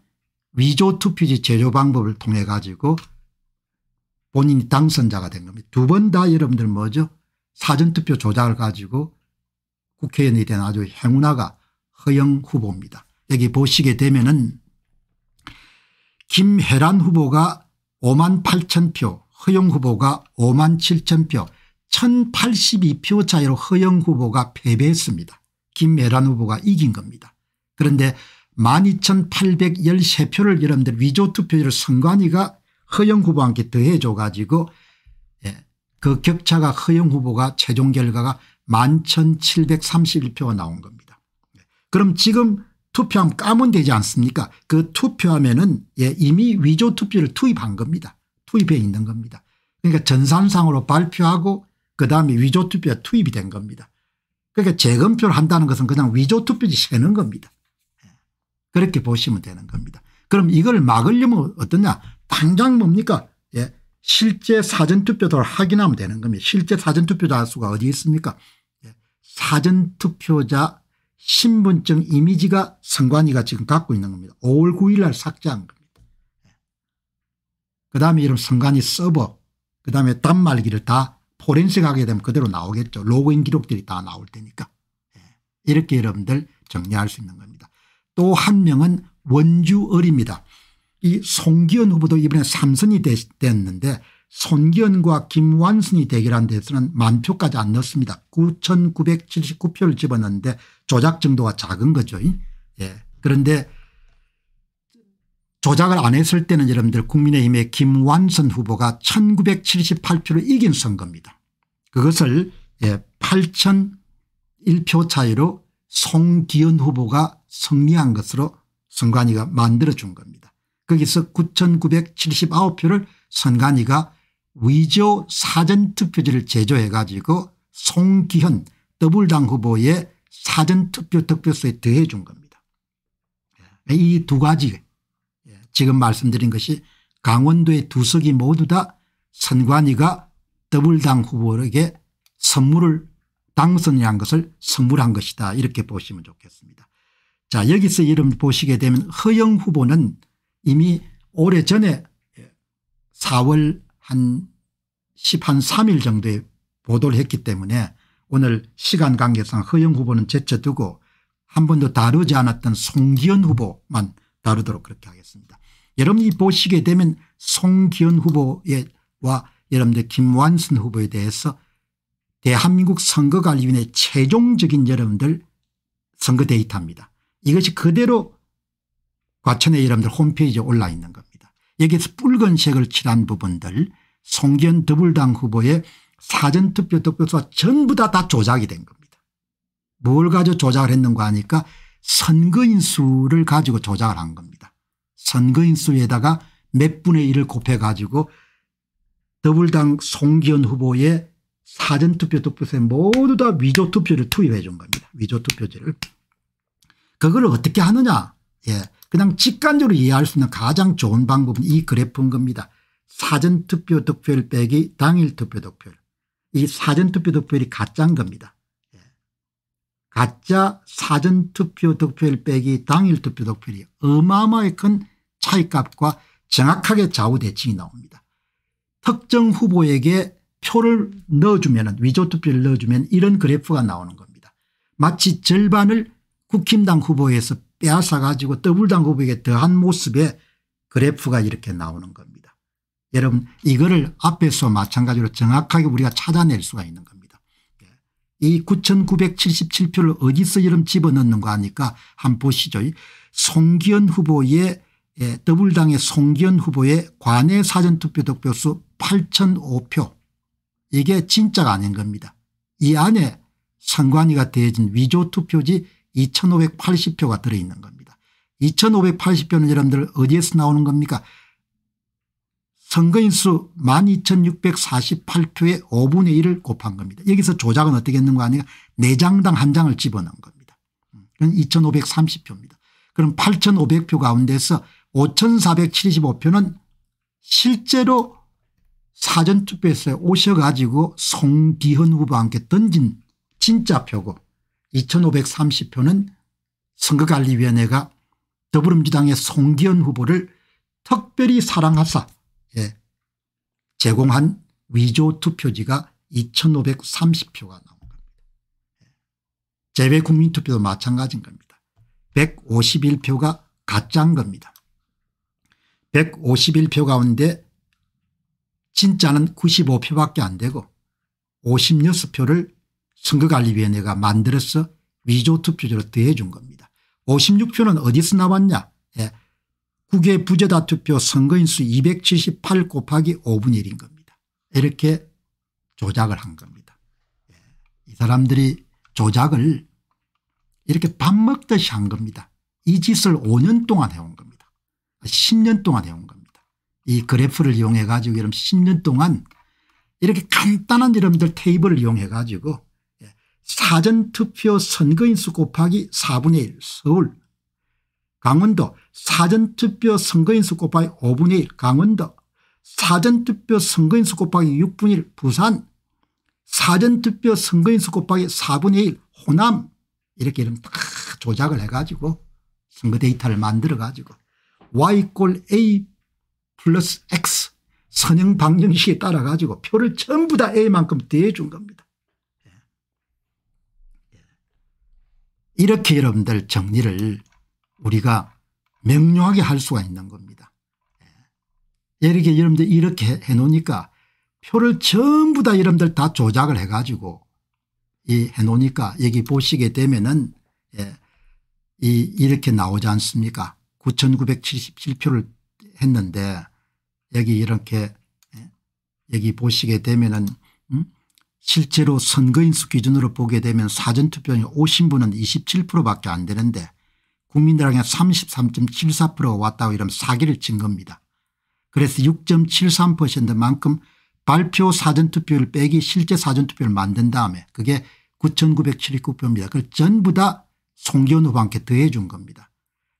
위조 투표지 제조 방법을 통해 가지고 본인이 당선자가 된 겁니다. 두 번 다 여러분들 뭐죠 사전투표 조작을 가지고 국회의원이 된 아주 행운아가 허영 후보입니다. 여기 보시게 되면은 김혜란 후보가 5만 8천 표 허영 후보가 5만 7천 표 1082표 차이로 허영 후보가 패배했습니다. 김혜란 후보가 이긴 겁니다. 그런데 12,813표를 여러분들 위조투표율 을 선관위가 허영 후보한테 더해줘 가지고 예, 그 격차가 허영 후보가 최종 결과가 11,731표가 나온 겁니다. 예, 그럼 지금 투표함 까면 되지 않습니까 그 투표함에는 예, 이미 위조 투표를 투입한 겁니다. 투입해 있는 겁니다. 그러니까 전산상으로 발표하고 그다음에 위조 투표에 투입이 된 겁니다. 그러니까 재검표를 한다는 것은 그냥 위조 투표지 세는 겁니다. 예, 그렇게 보시면 되는 겁니다. 그럼 이걸 막으려면 어떠냐 당장 뭡니까 예, 실제 사전투표도를 확인하면 되는 겁니다. 실제 사전투표자 수가 어디 있습니까 예, 사전투표자 신분증 이미지가 선관위가 지금 갖고 있는 겁니다. 5월 9일 날 삭제한 겁니다. 예. 그 다음에 이런 선관위 서버 그 다음에 단말기를 다 포렌식하게 되면 그대로 나오겠죠. 로그인 기록들이 다 나올 테니까. 예. 이렇게 여러분들 정리할 수 있는 겁니다. 또 한 명은 원주을입니다. 이 송기현 후보도 이번에 3선이 됐는데 손기현과 김완순이 대결한 데서는 만 표까지 안 넣었습니다. 9,979표를 집어넣는데 조작 정도가 작은 거죠. 예. 그런데 조작을 안 했을 때는 여러분들 국민의힘의 김완선 후보가 1978표로 이긴 선거입니다. 그것을 예, 8,001표 차이로 송기현 후보가 승리한 것으로 선관위가 만들어준 겁니다. 거기서 9,979표를 선관위가 위조 사전투표지를 제조해 가지고 송기현 더블당 후보의 사전투표 득표수에 더해 준 겁니다. 예, 이두 가지 예, 지금 말씀드린 것이 강원도의 두 석이 모두 다 선관위가 더블당 후보에게 선물을 당선을 한 것을 선물한 것이다 이렇게 보시면 좋겠습니다. 자 여기서 이름 보시게 되면 허영 후보는 이미 오래전에 4월 예, 한 10한 3일 정도에 보도를 했기 때문에 오늘 시간 관계상 허영 후보는 제쳐두고 한 번도 다루지 않았던 송기현 후보만 다루도록 그렇게 하겠습니다. 여러분이 보시게 되면 송기현 후보와 여러분들 김완순 후보에 대해서 대한민국 선거관리위원회 최종적인 여러분들 선거 데이터입니다. 이것이 그대로 과천의 여러분들 홈페이지에 올라 있는 겁니다. 여기서 붉은색을 칠한 부분들 송기현 더불당 후보의 사전투표 득표수가 전부 다, 다 조작이 된 겁니다. 뭘 가지고 조작을 했는가 하니까 선거인 수를 가지고 조작을 한 겁니다. 선거인 수에다가 몇 분의 1을 곱해 가지고 더불당 송기현 후보의 사전투표 득표수에 모두 다 위조투표를 투입해 준 겁니다. 위조투표지를. 그걸 어떻게 하느냐. 예. 그냥 직관적으로 이해할 수 있는 가장 좋은 방법은 이 그래프인 겁니다. 사전투표 득표율 빼기 당일투표 득표율 이 사전투표 득표율이 가짜인 겁니다. 예. 가짜 사전투표 득표율 빼기 당일투표 득표율이 어마어마하게 큰 차이값과 정확하게 좌우대칭이 나옵니다. 특정 후보에게 표를 넣어주면 위조투표를 넣어주면 이런 그래프가 나오는 겁니다. 마치 절반을 국힘당 후보에서 빼앗아 가지고 더블당 후보에게 더한 모습의 그래프가 이렇게 나오는 겁니다. 여러분 이거를 앞에서 마찬가지로 정확하게 우리가 찾아낼 수가 있는 겁니다. 예. 이 9977표를 어디서 이름 집어넣는가 하니까 한번 보시죠. 송기현 후보의 예, 더블당의 송기현 후보의 관외 사전투표 득표수 8005표 이게 진짜가 아닌 겁니다. 이 안에 선관위가 대해진 위조투표지 2580표가 들어있는 겁니다. 2580표는 여러분들 어디에서 나오는 겁니까 선거인수 12,648표의 5분의 1을 곱한 겁니다. 여기서 조작은 어떻게 했는거아니냐 4장당 한 장을 집어넣은 겁니다. 2,530표입니다. 음, 그럼 8,500표 가운데서 5,475표는 실제로 사전투표에서 오셔가지고 송기현 후보한테 던진 진짜 표고 2,530표는 선거관리위원회가 더불어민주당의 송기현 후보를 특별히 사랑하사 제공한 위조 투표지가 2530표가 나온 겁니다. 재외 국민투표도 마찬가지인 겁니다. 151표가 가짜인 겁니다. 151표 가운데 진짜는 95표밖에 안 되고 56표를 선거관리위원회가 만들어서 위조 투표제로 더해준 겁니다. 56표는 어디서 나왔냐 예. 국외 부재다 투표 선거인수 278 곱하기 5분의 1인 겁니다. 이렇게 조작을 한 겁니다. 예, 이 사람들이 조작을 이렇게 밥 먹듯이 한 겁니다. 이 짓을 5년 동안 해온 겁니다. 10년 동안 해온 겁니다. 이 그래프를 이용해 가지고 여러분 10년 동안 이렇게 간단한 이름들 테이블을 이용해 가지고 예, 사전투표 선거인수 곱하기 4분의 1 서울 강원도 사전투표 선거인수 곱하기 5분의 1 강원도 사전투표 선거인수 곱하기 6분의 1 부산 사전투표 선거인수 곱하기 4분의 1 호남 이렇게 이름 다 조작을 해가지고 선거 데이터를 만들어가지고 y꼴 a 플러스 x 선형 방정식에 따라 가지고 표를 전부 다 a만큼 대준 겁니다. 예. 예. 이렇게 여러분들 정리를 우리가 명료하게 할 수가 있는 겁니다. 이렇게 예. 여러분들 이렇게 해놓으니까 표를 전부 다 여러분들 다 조작을 해가지고 이 해놓으니까 여기 보시게 되면은 예, 이 이렇게 나오지 않습니까 9977표를 했는데 여기 이렇게 예, 여기 보시게 되면은 음? 실제로 선거인수 기준으로 보게 되면 사전투표에 오신 분은 27% 밖에 안 되는데 국민들에게 33.74% 왔다고 이러면 사기를 친 겁니다. 그래서 6.73%만큼 발표 사전투표를 빼기 실제 사전투표를 만든 다음에 그게 9,979표입니다. 그걸 전부 다 송기현 후보한테 더해 준 겁니다.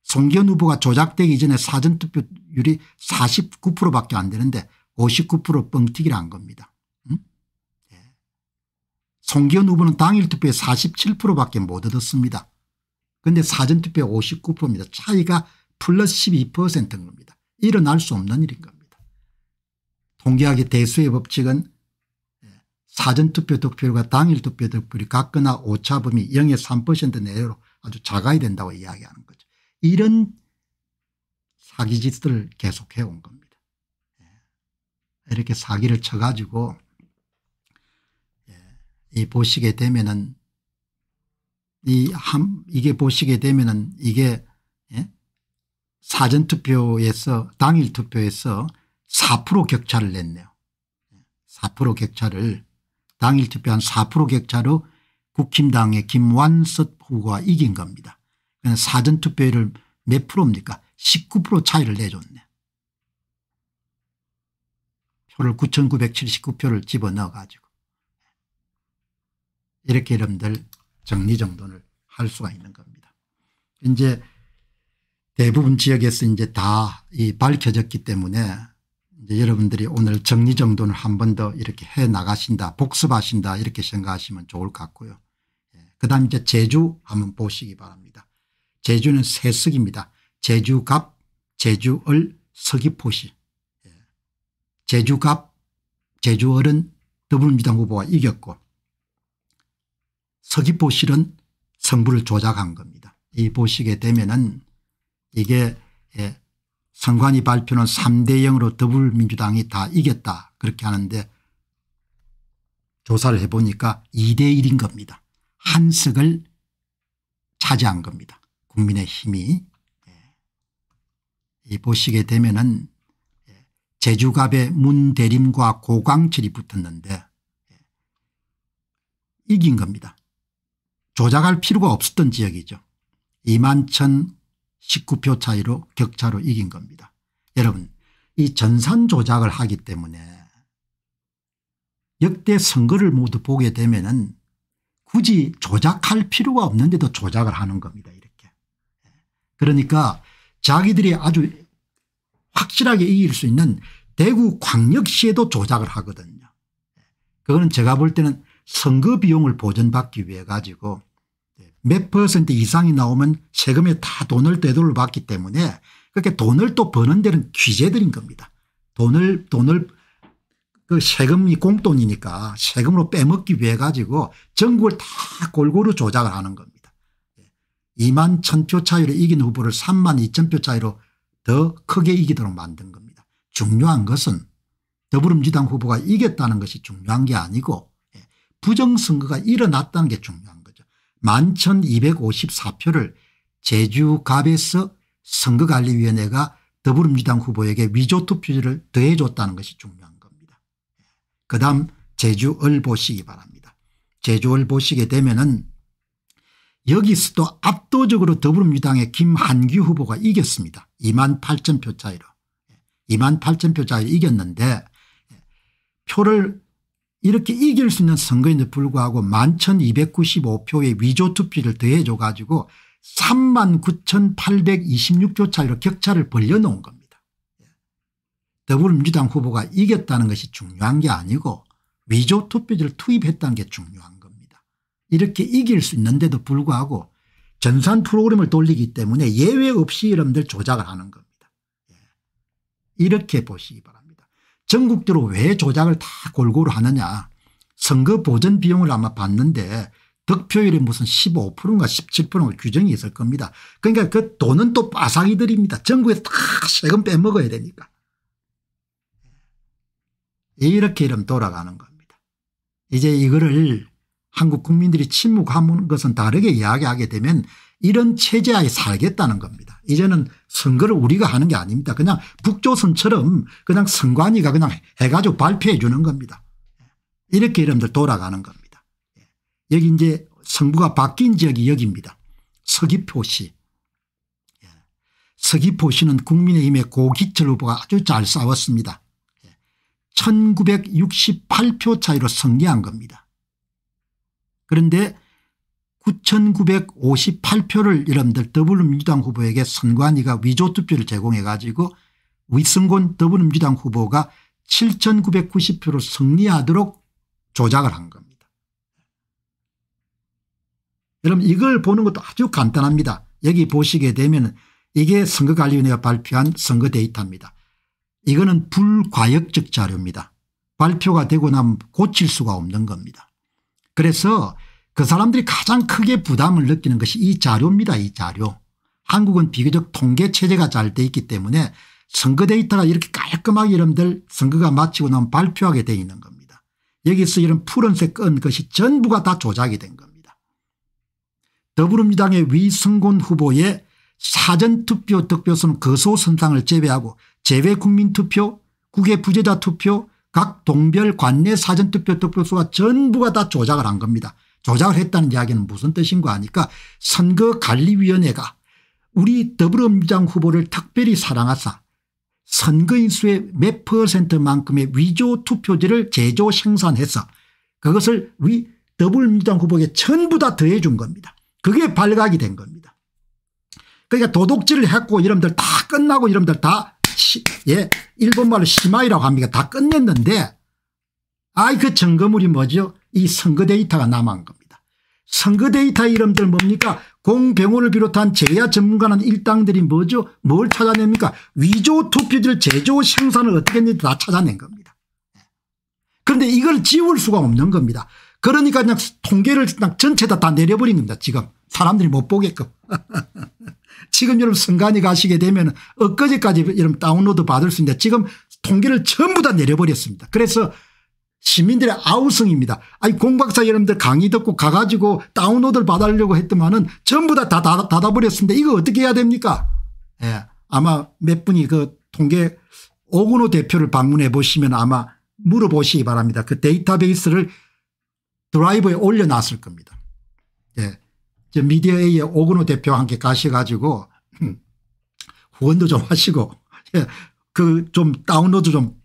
송기현 후보가 조작되기 전에 사전투표율이 49%밖에 안 되는데 59% 뻥튀기를 한 겁니다. 예. 송기현 후보는 당일 투표에 47%밖에 못 얻었습니다. 근데 사전투표 59%입니다. 차이가 플러스 12%인 겁니다. 일어날 수 없는 일인 겁니다. 통계학의 대수의 법칙은 예, 사전투표 득표율과 당일투표 득표율이 같거나 오차범위 0의 3% 내외로 아주 작아야 된다고 이야기하는 거죠. 이런 사기짓을 계속해 온 겁니다. 예, 이렇게 사기를 쳐가지고 예, 이 보시게 되면은 이 함, 이게 보시게 되면은 이게 예? 사전투표에서 당일 투표에서 4% 격차를 냈네요. 4% 격차를 당일 투표한 4% 격차로 국힘당의 김완석 후보가 이긴 겁니다. 그러니까 사전투표율을 몇 프로입니까 19% 차이를 내줬네. 표를 9979표를 집어넣어 가지고 이렇게 여러분들 정리정돈을 할 수가 있는 겁니다. 이제 대부분 지역에서 이제 다 이 밝혀졌기 때문에 이제 여러분들이 오늘 정리정돈을 한 번 더 이렇게 해 나가신다 복습하신다 이렇게 생각하시면 좋을 것 같고요. 예. 그 다음 이제 제주 한번 보시기 바랍니다. 제주는 세석입니다. 제주갑 제주을 서귀포시 예. 제주갑 제주을은 더불어민주당 후보가 이겼고 서귀포실은 성부를 조작한 겁니다. 이 보시게 되면은 이게 예, 선관위 발표는 3대 0으로 더불민주당이 다 이겼다 그렇게 하는데 조사를 해보니까 2대 1인 겁니다. 한 석을 차지한 겁니다. 국민의힘이 예. 보시게 되면은 예, 제주갑의 문대림과 고광철이 붙었는데 예, 이긴 겁니다. 조작할 필요가 없었던 지역이죠. 2만 1019표 차이로 격차로 이긴 겁니다. 여러분 이 전산 조작을 하기 때문에 역대 선거를 모두 보게 되면 은 굳이 조작할 필요가 없는데도 조작을 하는 겁니다. 이렇게. 그러니까 자기들이 아주 확실하게 이길 수 있는 대구 광역시에도 조작을 하거든요. 그거는 제가 볼 때는 선거 비용을 보전받기 위해 가지고 몇 퍼센트 이상이 나오면 세금에 다 돈을 되돌 받기 때문에 그렇게 돈을 또 버는 데는 규제들인 겁니다. 돈을 돈을 그 세금이 공돈이니까 세금으로 빼먹기 위해 가지고 전국을 다 골고루 조작을 하는 겁니다. 2만 예. 1000표 차이로 이긴 후보를 3만 2000표 차이로 더 크게 이기도록 만든 겁니다. 중요한 것은 더불어민주당 후보가 이겼다는 것이 중요한 게 아니고 예, 부정선거가 일어났다는 게중요합니다 11,254표를 제주갑에서 선거관리위원회가 더불어민주당 후보에게 위조투표를 더해줬다는 것이 중요한 겁니다. 예. 그 다음 제주을 보시기 바랍니다. 제주을 보시게 되면 은 여기서도 압도적으로 더불어민주당의 김한규 후보가 이겼습니다. 2만 8천 표 차이로. 2만 예. 8천 표 차이로 이겼는데 예. 표를 이렇게 이길 수 있는 선거인데 불구하고 11,295표의 위조투표를 더해줘 가지고 3 9 8 2 6조 차이로 격차를 벌려놓은 겁니다. 더불어민주당 후보가 이겼다는 것이 중요한 게 아니고 위조투표지를 투입했다는 게 중요한 겁니다. 이렇게 이길 수 있는데도 불구하고 전산 프로그램을 돌리기 때문에 예외 없이 여러분들 조작을 하는 겁니다. 예. 이렇게 보시기 바랍니다. 전국적으로왜 조작을 다 골고루 하느냐 선거 보전 비용을 아마 받는데 득표율이 무슨 15%인가 17%인가 규정이 있을 겁니다. 그러니까 그 돈은 또 빠삭이들입니다. 전국에서 다 세금 빼먹어야 되니까. 이렇게 이름 돌아가는 겁니다. 이제 이거를 한국 국민들이 침묵하는 것은 다르게 이야기하게 되면 이런 체제하에 살겠다는 겁니다. 이제는 선거를 우리가 하는 게 아닙니다. 그냥 북조선처럼 그냥 선관위가 그냥 해가지고 발표해 주는 겁니다. 이렇게 여러분들 돌아가는 겁니다. 예. 여기 이제 성부가 바뀐 지역이 여기입니다. 서귀포시. 예. 서귀포시는 국민의힘의 고기철 후보가 아주 잘 싸웠습니다. 1968표 예. 차이로 승리한 겁니다. 그런데 9,958표를 이름들 더불어민주당 후보에게 선관위가 위조투표를 제공해 가지고 위승곤 더불어민주당 후보가 7,990표로 승리하도록 조작을 한 겁니다. 여러분 이걸 보는 것도 아주 간단합니다. 여기 보시게 되면 이게 선거관리위원회가 발표한 선거 데이터입니다. 이거는 불과역적 자료입니다. 발표가 되고 나면 고칠 수가 없는 겁니다. 그래서 그 사람들이 가장 크게 부담을 느끼는 것이 이 자료입니다. 이 자료. 한국은 비교적 통계체제가 잘돼 있기 때문에 선거 데이터가 이렇게 깔끔하게 여러분들 선거가 마치고 나면 발표하게 돼 있는 겁니다. 여기서 이런 푸른색 끈 것이 전부가 다 조작이 된 겁니다. 더불어민주당의 위승곤 후보의 사전투표 득표수는 거소선상을 제외하고 제외국민투표 국외부재자 투표 각 동별 관내 사전투표 득표수가 전부가 다 조작을 한 겁니다. 조작을 했다는 이야기는 무슨 뜻인가 하니까 선거관리위원회가 우리 더불어민주당 후보를 특별히 사랑하사 선거인 수의 몇 퍼센트만큼의 위조 투표지를 제조 생산해서 그것을 위 더불어민주당 후보에게 전부 다 더해 준 겁니다. 그게 발각이 된 겁니다. 그러니까 도둑질을 했고 이분들다 끝나고 이분들다 시, 예, 일본말로 시마이라고 합니다. 다 끝냈는데 아이 그 증거물이 뭐죠? 이 선거 데이터가 남은 겁니다. 선거 데이터 이름들 뭡니까 공병호를 비롯한 제야 전문가는 일당들이 뭐죠 뭘 찾아냅니까 위조 투표지를 제조 생산을 어떻게 했는지 다 찾아낸 겁니다 네. 그런데 이걸 지울 수가 없는 겁니다 그러니까 그냥 통계를 그냥 전체 다, 다 내려버린 겁니다 지금 사람들이 못 보게끔 지금 여러분 순간이 가시게 되면 엊그제까지 여러분 다운로드 받을 수 있는데 지금 통계를 전부 다 내려버렸습니다 그래서 시민들의 아우성입니다. 아니 공박사 여러분들 강의 듣고 가가지고 다운로드를 받으려고 했더만은 전부 다 닫아버렸습니다. 이거 어떻게 해야 됩니까? 예. 아마 몇 분이 그 통계 오근호 대표를 방문해 보시면 아마 물어보시기 바랍니다. 그 데이터베이스를 드라이브에 올려놨을 겁니다. 예. 저 미디어 A의 오근호 대표와 함께 가셔가지고 음, 후원도 좀 하시고 예. 그좀 다운로드 좀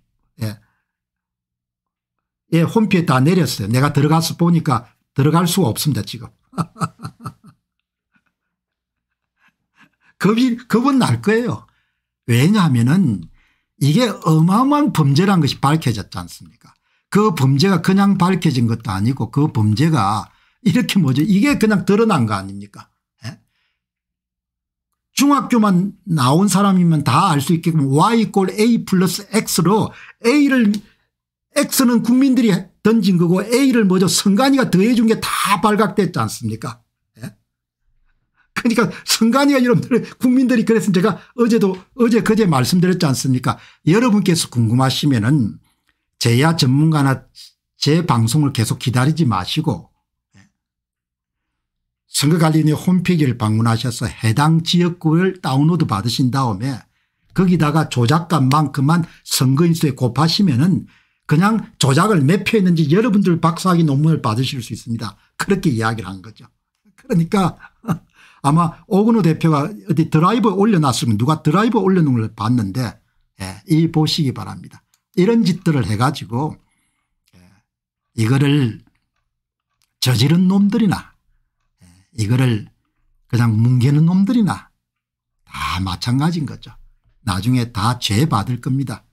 예, 홈피에 다 내렸어요. 내가 들어가서 보니까 들어갈 수가 없습니다, 지금. 겁이, 겁은 날 거예요. 왜냐하면은 이게 어마어마한 범죄란 것이 밝혀졌지 않습니까? 그 범죄가 그냥 밝혀진 것도 아니고 그 범죄가 이렇게 뭐죠? 이게 그냥 드러난 거 아닙니까? 예? 중학교만 나온 사람이면 다 알 수 있게끔 y 꼴 a 플러스 x로 a를 X는 국민들이 던진 거고 A를 먼저 선관위가 더해준 게 다 발각됐지 않습니까? 예? 그러니까 선관위가 여러분들 국민들이 그래서 제가 어제도 어제 그제 말씀드렸지 않습니까? 여러분께서 궁금하시면은 제야 전문가나 제 방송을 계속 기다리지 마시고 예. 선거관리위 홈페이지를 방문하셔서 해당 지역구를 다운로드 받으신 다음에 거기다가 조작값만큼만 선거인수에 곱하시면은 그냥 조작을 매표했는지 여러분들 박사학위 논문을 받으실 수 있습니다. 그렇게 이야기를 한 거죠. 그러니까 아마 오근호 대표가 어디 드라이브 올려놨으면 누가 드라이브 올려놓은 걸 봤는데 예, 이 보시기 바랍니다. 이런 짓들을 해가지고 예, 이거를 저지른 놈들이나 예, 이거를 그냥 뭉개는 놈들이나 다 마찬가지인 거죠. 나중에 다 죄 받을 겁니다.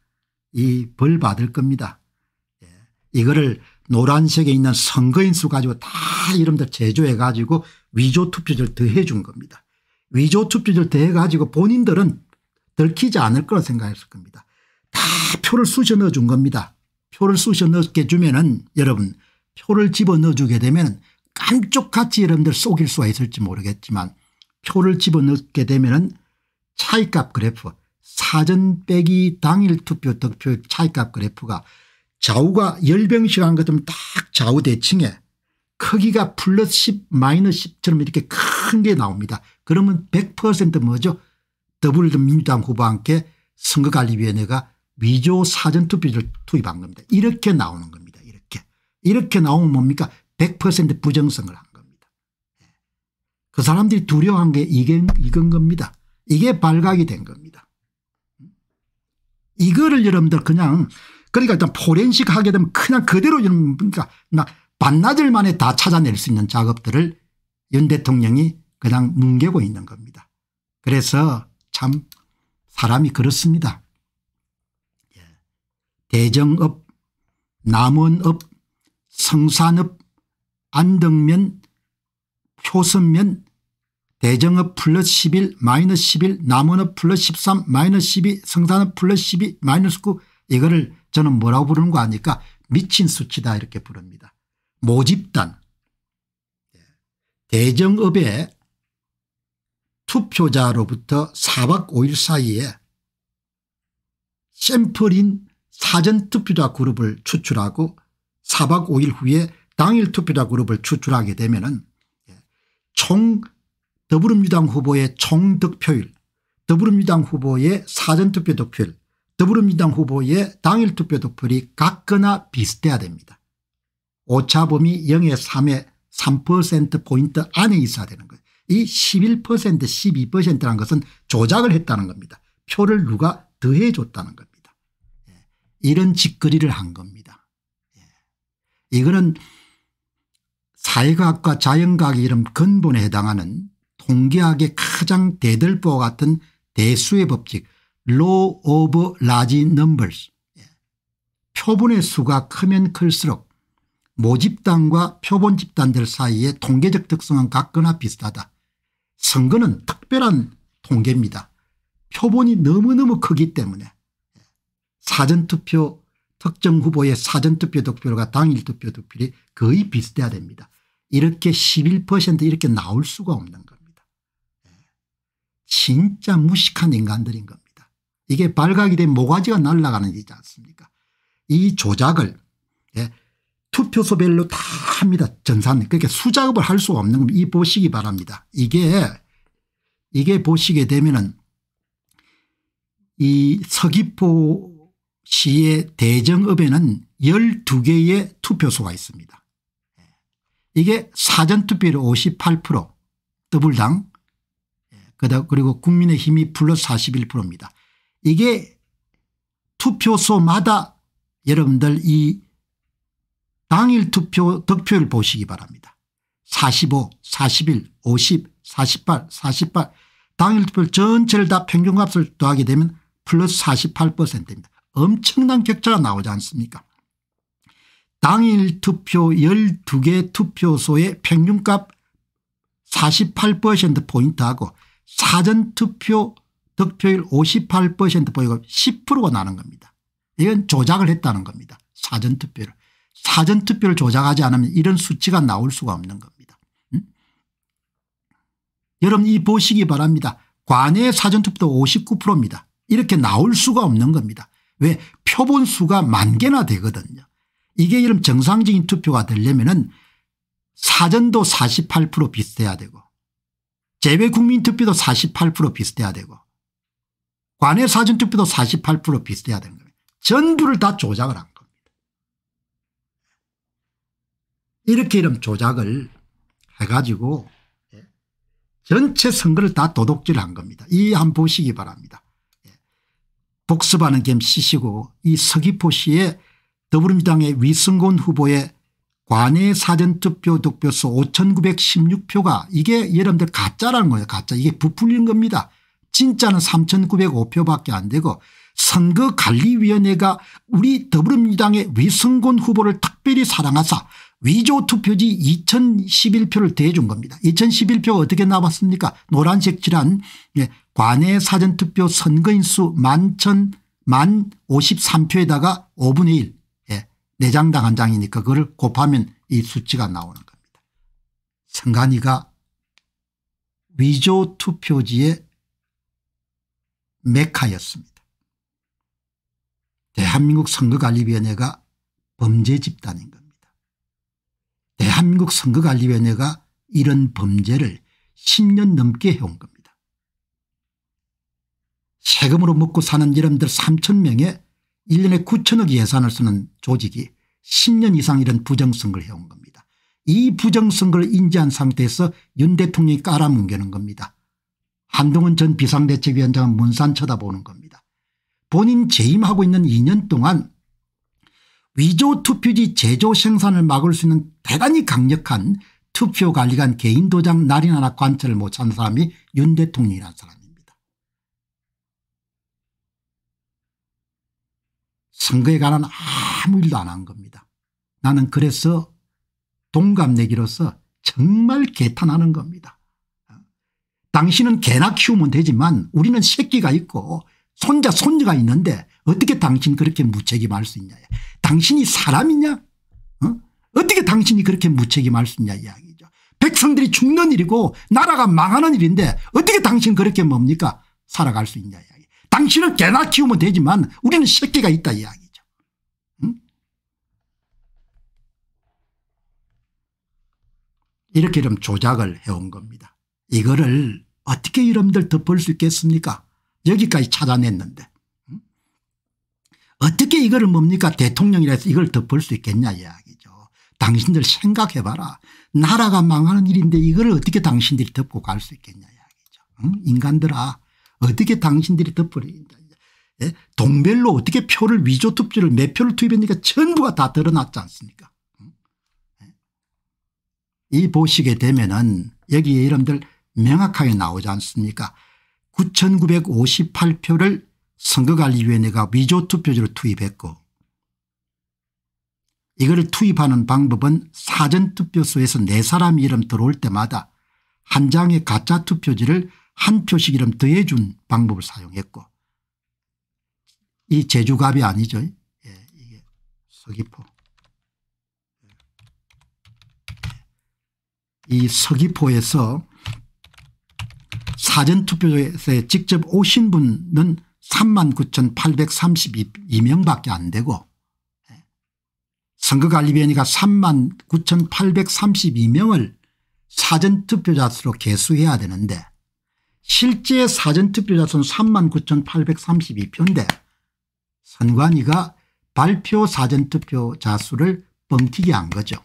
이 벌 받을 겁니다. 이거를 노란색에 있는 선거인수 가지고 다 이름들 제조해 가지고 위조 투표지를 더해 준 겁니다. 위조 투표지를 더해 가지고 본인들은 들키지 않을 거라 생각했을 겁니다. 다 표를 쑤셔 넣어 준 겁니다. 표를 쑤셔 넣게 주면은 여러분 표를 집어 넣어 주게 되면 깜쪽같이 여러분들 속일 수가 있을지 모르겠지만 표를 집어 넣게 되면은 차이값 그래프 사전 빼기 당일 투표 득표 차이값 그래프가 좌우가 열병식 한 것처럼 딱 좌우 대칭에 크기가 플러스 10 마이너스 10처럼 이렇게 큰 게 나옵니다. 그러면 100% 뭐죠 더블 민주당 후보와 함께 선거관리위원회가 위조 사전투표를 투입한 겁니다. 이렇게 나오는 겁니다. 이렇게. 이렇게 나오면 뭡니까 100% 부정성을 한 겁니다. 예. 그 사람들이 두려워한 게 이게, 이건 겁니다. 이게 발각이 된 겁니다. 음? 이거를 여러분들 그냥 그러니까 일단 포렌식 하게 되면 그냥 그대로 이런 그러니까 반나절 만에 다 찾아낼 수 있는 작업들을 윤 대통령이 그냥 뭉개고 있는 겁니다. 그래서 참 사람이 그렇습니다. 예. 대정읍 남원읍 성산읍 안덕면 효선면 대정읍 플러스 11 마이너스 11 남원읍 플러스 13 마이너스 12 성산읍 플러스 12 마이너스 9 이거를 저는 뭐라고 부르는 거 아니까 미친 수치다 이렇게 부릅니다. 모집단 예. 대정읍의 투표자로부터 4박 5일 사이에 샘플인 사전투표자 그룹을 추출하고 4박 5일 후에 당일 투표자 그룹을 추출하게 되면 예. 총 더불어민주당 후보의 총 득표율 더불어민주당 후보의 사전투표 득표율 더불어민주당 후보의 당일 투표 득표율이 같거나 비슷해야 됩니다. 오차범위 0의 3의 3%포인트 안에 있어야 되는 거예요. 이11% 12%라는 것은 조작을 했다는 겁니다. 표를 누가 더해줬다는 겁니다. 예. 이런 짓거리를 한 겁니다. 예. 이거는 사회과학과 자연과학 이름 근본에 해당하는 통계학의 가장 대들보 같은 대수의 법칙 law of large numbers 예. 표본의 수가 크면 클수록 모집단과 표본 집단들 사이의 통계적 특성은 같거나 비슷하다. 선거는 특별한 통계입니다. 표본이 너무너무 크기 때문에 예. 사전투표 특정 후보의 사전투표 득표율과 당일투표 득표율이 거의 비슷해야 됩니다. 이렇게 11% 이렇게 나올 수가 없는 겁니다. 예. 진짜 무식한 인간들인 겁니다. 이게 발각이 된 모가지가 날아가는 일이지 않습니까 이 조작을 예, 투표소별로 다 합니다. 전산 그렇게 그러니까 수작업을 할 수가 없는 겁니다. 이 보시기 바랍니다. 이게 이게 보시게 되면은 이 서귀포 시의 대정읍에는 12개의 투표소가 있습니다. 예. 이게 사전투표율 58% 더블당 예. 그리고 국민의힘이 플러스 41%입니다. 이게 투표소마다 여러분들 이 당일 투표 득표율 보시기 바랍니다. 45, 41, 50, 48, 48 당일 투표 전체를 다 평균값을 더하게 되면 플러스 48%입니다. 엄청난 격차가 나오지 않습니까 당일 투표 12개 투표소의 평균값 48%포인트하고 사전투표 득표율 58% 보이고 10%가 나는 겁니다. 이건 조작을 했다는 겁니다. 사전투표를. 사전투표를 조작하지 않으면 이런 수치가 나올 수가 없는 겁니다. 음? 여러분 이 보시기 바랍니다. 관외 사전투표도 59%입니다. 이렇게 나올 수가 없는 겁니다. 왜 표본수가 만 개나 되거든요. 이게 이런 정상적인 투표가 되려면 사전도 48% 비슷해야 되고 재외국민투표도 48% 비슷해야 되고 관외 사전투표도 48% 비슷해야 되는 겁니다. 전부를 다 조작을 한 겁니다. 이렇게 이런 조작을 해가지고 예, 전체 선거를 다 도둑질한 겁니다. 이한 보시기 바랍니다. 예, 복습하는 겸 시시고 이 서귀포시의 더불어민당의 위승곤 후보의 관외 사전투표 득표수 5916표가 이게 여러분들 가짜라는 거예요. 가짜. 이게 부풀린 겁니다. 진짜는 3905표밖에 안 되고 선거관리위원회가 우리 더불어민주당의 위성곤 후보를 특별히 사랑하사 위조 투표지 2011표를 대준 겁니다. 2011표가 어떻게 나왔습니까 노란색 칠한 예, 관외 사전투표 선거인수 만천 만 53표에다가 5분의 1내장당한 예, 장이니까 그걸 곱하면 이 수치가 나오는 겁니다. 선관위가 위조 투표지에 메카였습니다. 대한민국 선거관리위원회가 범죄 집단인 겁니다. 대한민국 선거관리위원회가 이런 범죄를 10년 넘게 해온 겁니다. 세금으로 먹고 사는 이름들 3천 명에 1년에 9천억 예산을 쓰는 조직이 10년 이상 이런 부정선거를 해온 겁니다. 이 부정선거를 인지한 상태에서 윤 대통령이 깔아뭉개는 겁니다. 한동훈 전 비상대책위원장은 문산 쳐다보는 겁니다. 본인 재임하고 있는 2년 동안 위조 투표지 제조 생산을 막을 수 있는 대단히 강력한 투표관리관 개인도장 날인 하나 관찰을 못한 사람이 윤 대통령이라는 사람입니다. 선거에 관한 아무 일도 안 한 겁니다. 나는 그래서 동갑내기로서 정말 개탄하는 겁니다. 당신은 개나 키우면 되지만 우리는 새끼가 있고 손자 손녀가 있는데 어떻게 당신 그렇게 무책임할 수 있냐. 당신이 사람이냐 어? 어떻게 당신이 그렇게 무책임할 수 있냐 이야기죠. 백성들이 죽는 일이고 나라가 망하는 일인데 어떻게 당신 그렇게 뭡니까 살아갈 수 있냐 이야기. 당신은 개나 키우면 되지만 우리는 새끼가 있다 이야기죠. 이렇게 좀 조작을 해온 겁니다. 이거를 어떻게 이름들 덮을 수 있겠습니까 여기까지 찾아냈는데 어떻게 이거 뭡니까 대통령이라서 이걸 덮을 수 있겠냐 이야기죠. 당신들 생각해봐라. 나라가 망하는 일인데 이걸 어떻게 당신들이 덮고 갈 수 있겠냐 이야기죠. 인간들아 어떻게 당신들이 덮으리냐. 예? 동별로 어떻게 표를 위조 투표를 몇 표를 투입했니까 전부가 다 드러났지 않습니까 예? 이 보시게 되면은 여기 여러분들 명확하게 나오지 않습니까 9958표를 선거관리위원회가 위조투표지로 투입했고 이거 투입하는 방법은 사전투표소에서 네 사람 이름 들어올 때마다 한 장의 가짜 투표지를 한 표씩 이름 더해준 방법을 사용했고 이 제주갑이 아니죠. 예, 이게 서귀포. 예. 이 서귀포에서 사전투표에 직접 오신 분은 39,832명 밖에 안 되고 예. 선거관리위원회가 39,832명을 사전투표자 수로 개수해야 되는데 실제 사전투표자 수는 39,832표인데 선관위가 발표 사전투표자 수를 뻥튀기 한 거죠.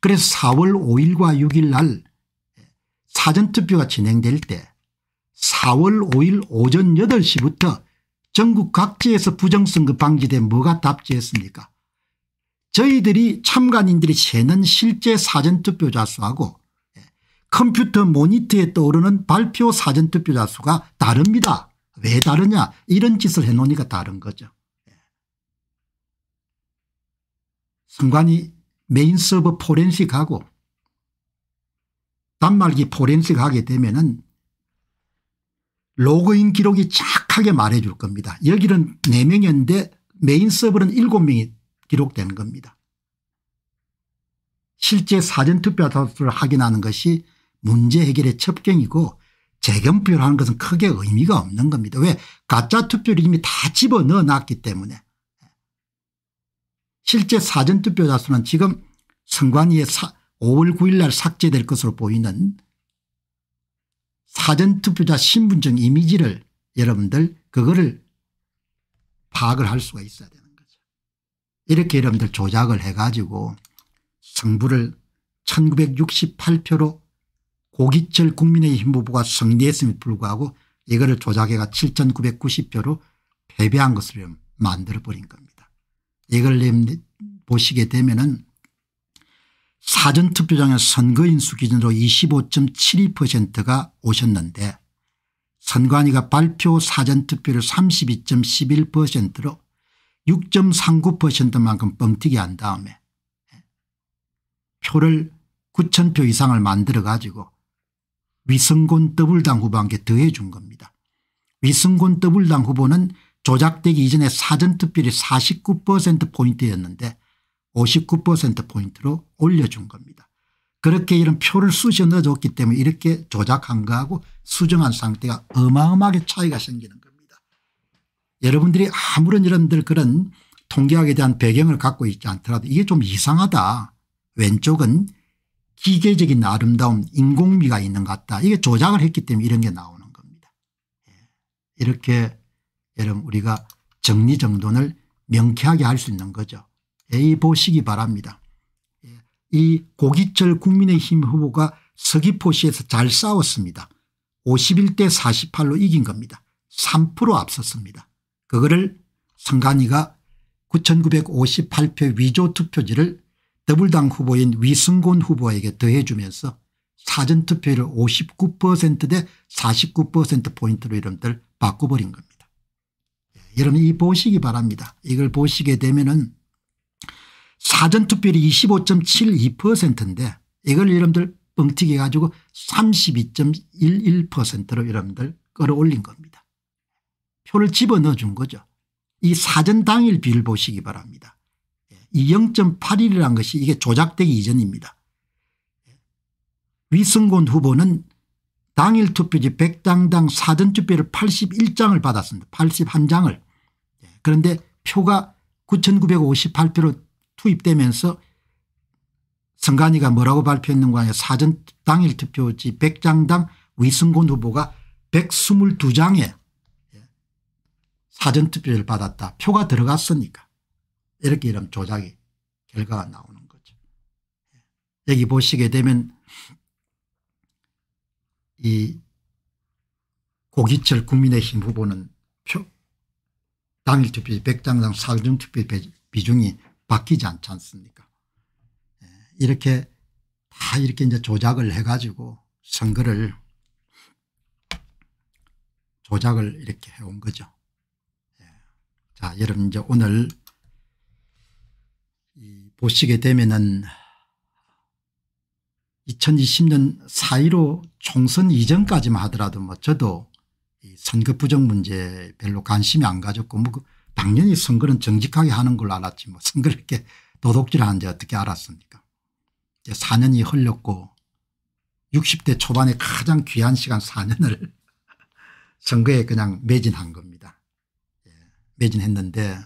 그래서 4월 5일과 6일 날 사전투표가 진행될 때 4월 5일 오전 8시부터 전국 각지에서 부정선거 방지대 뭐가 답지했습니까 저희들이 참관인들이 세는 실제 사전투표자 수하고 예, 컴퓨터 모니터에 떠오르는 발표 사전투표자 수가 다릅니다. 왜 다르냐 이런 짓을 해놓으니까 다른 거죠. 선관위 예. 메인 서버 포렌식하고 단말기 포렌식 하게 되면은 로그인 기록이 착하게 말해 줄 겁니다. 여기는 4명이었는데 메인 서버는 7명이 기록된 겁니다. 실제 사전투표 를 확인하는 것이 문제 해결의 첩경이고 재검표를 하는 것은 크게 의미가 없는 겁니다. 왜 가짜 투표를 이미 다 집어넣어 놨기 때문에 실제 사전투표 자수는 지금 선관위의 사, 5월 9일 날 삭제될 것으로 보이는 사전투표자 신분증 이미지를 여러분들 그거를 파악을 할 수가 있어야 되는 거죠. 이렇게 여러분들 조작을 해가지고 승부를 1968표로 고기철 국민의힘 후보가 승리했음에도 불구하고 이거를 조작해가 7990표로 패배한 것을 만들어버린 겁니다. 이걸 보시게 되면 은 사전투표장의 선거인수 기준으로 25.72%가 오셨는데 선관위가 발표 사전투표를 32.11%로 6.39%만큼 뻥튀기 한 다음에 표를 9천표 이상을 만들어 가지고 위성곤 더블당 후보한테 더해 준 겁니다. 위성곤 더블당 후보는 조작되기 이전에 사전투표율이 49%포인트였는데 59%포인트로 올려준 겁니다. 그렇게 이런 표를 쑤셔 넣어줬기 때문에 이렇게 조작한 거하고 수정한 상태가 어마어마하게 차이가 생기는 겁니다. 여러분들이 아무런 여러분들 그런 통계학에 대한 배경을 갖고 있지 않더라도 이게 좀 이상하다. 왼쪽은 기계적인 아름다움 인공미가 있는 것 같다. 이게 조작을 했기 때문에 이런 게 나오는 겁니다. 예. 이렇게 여러분 우리가 정리정돈을 명쾌하게 할 수 있는 거죠. 자 보시기 바랍니다. 예, 이 고기철 국민의힘 후보가 서귀포시에서 잘 싸웠습니다. 51대 48로 이긴 겁니다. 3% 앞섰습니다. 그거를 선관위가 9958표 위조 투표지를 더블당 후보인 위승곤 후보에게 더해주면서 사전투표율을 59%대 49%포인트로 이름들 바꿔버린 겁니다. 예, 여러분 이 보시기 바랍니다. 이걸 보시게 되면 은 사전투표율이 25.72%인데 이걸 여러분들 뻥튀기 해가지고 32.11%로 여러분들 끌어올린 겁니다. 표를 집어넣어 준 거죠. 이 사전 당일 비율 보시기 바랍니다. 예, 이 0.81이라는 것이 이게 조작되기 이전입니다. 예, 위승곤 후보는 당일 투표지 100당당 사전투표를 81장을 받았습니다. 81장을. 예, 그런데 표가 9958표로 투입되면서 선관위가 뭐라고 발표했는가 하면 사전 당일 투표지 100장당 위승곤 후보가 122장의 사전 투표를 받았다. 표가 들어갔으니까. 이렇게 이런 조작이 결과가 나오는 거죠. 여기 보시게 되면 이 고기철 국민의힘 후보는 표 당일 투표 100장당 사전 투표 비중이 바뀌지 않지 않습니까 예, 이렇게 다 이렇게 이제 조작을 해가지고 선거를 조작을 이렇게 해온 거죠. 예. 자 여러분 이제 오늘 보시게 되면은 2020년 4.15 총선 이전까지만 하더라도 뭐 저도 선거 부정 문제 별로 관심이 안 가졌고 뭐 그 당연히 선거는 정직하게 하는 걸로 알았지 뭐 선거를 이렇게 도둑질하는지 어떻게 알았습니까 4년이 흘렸고 60대 초반에 가장 귀한 시간 4년을 선거에 그냥 매진한 겁니다. 예, 매진했는데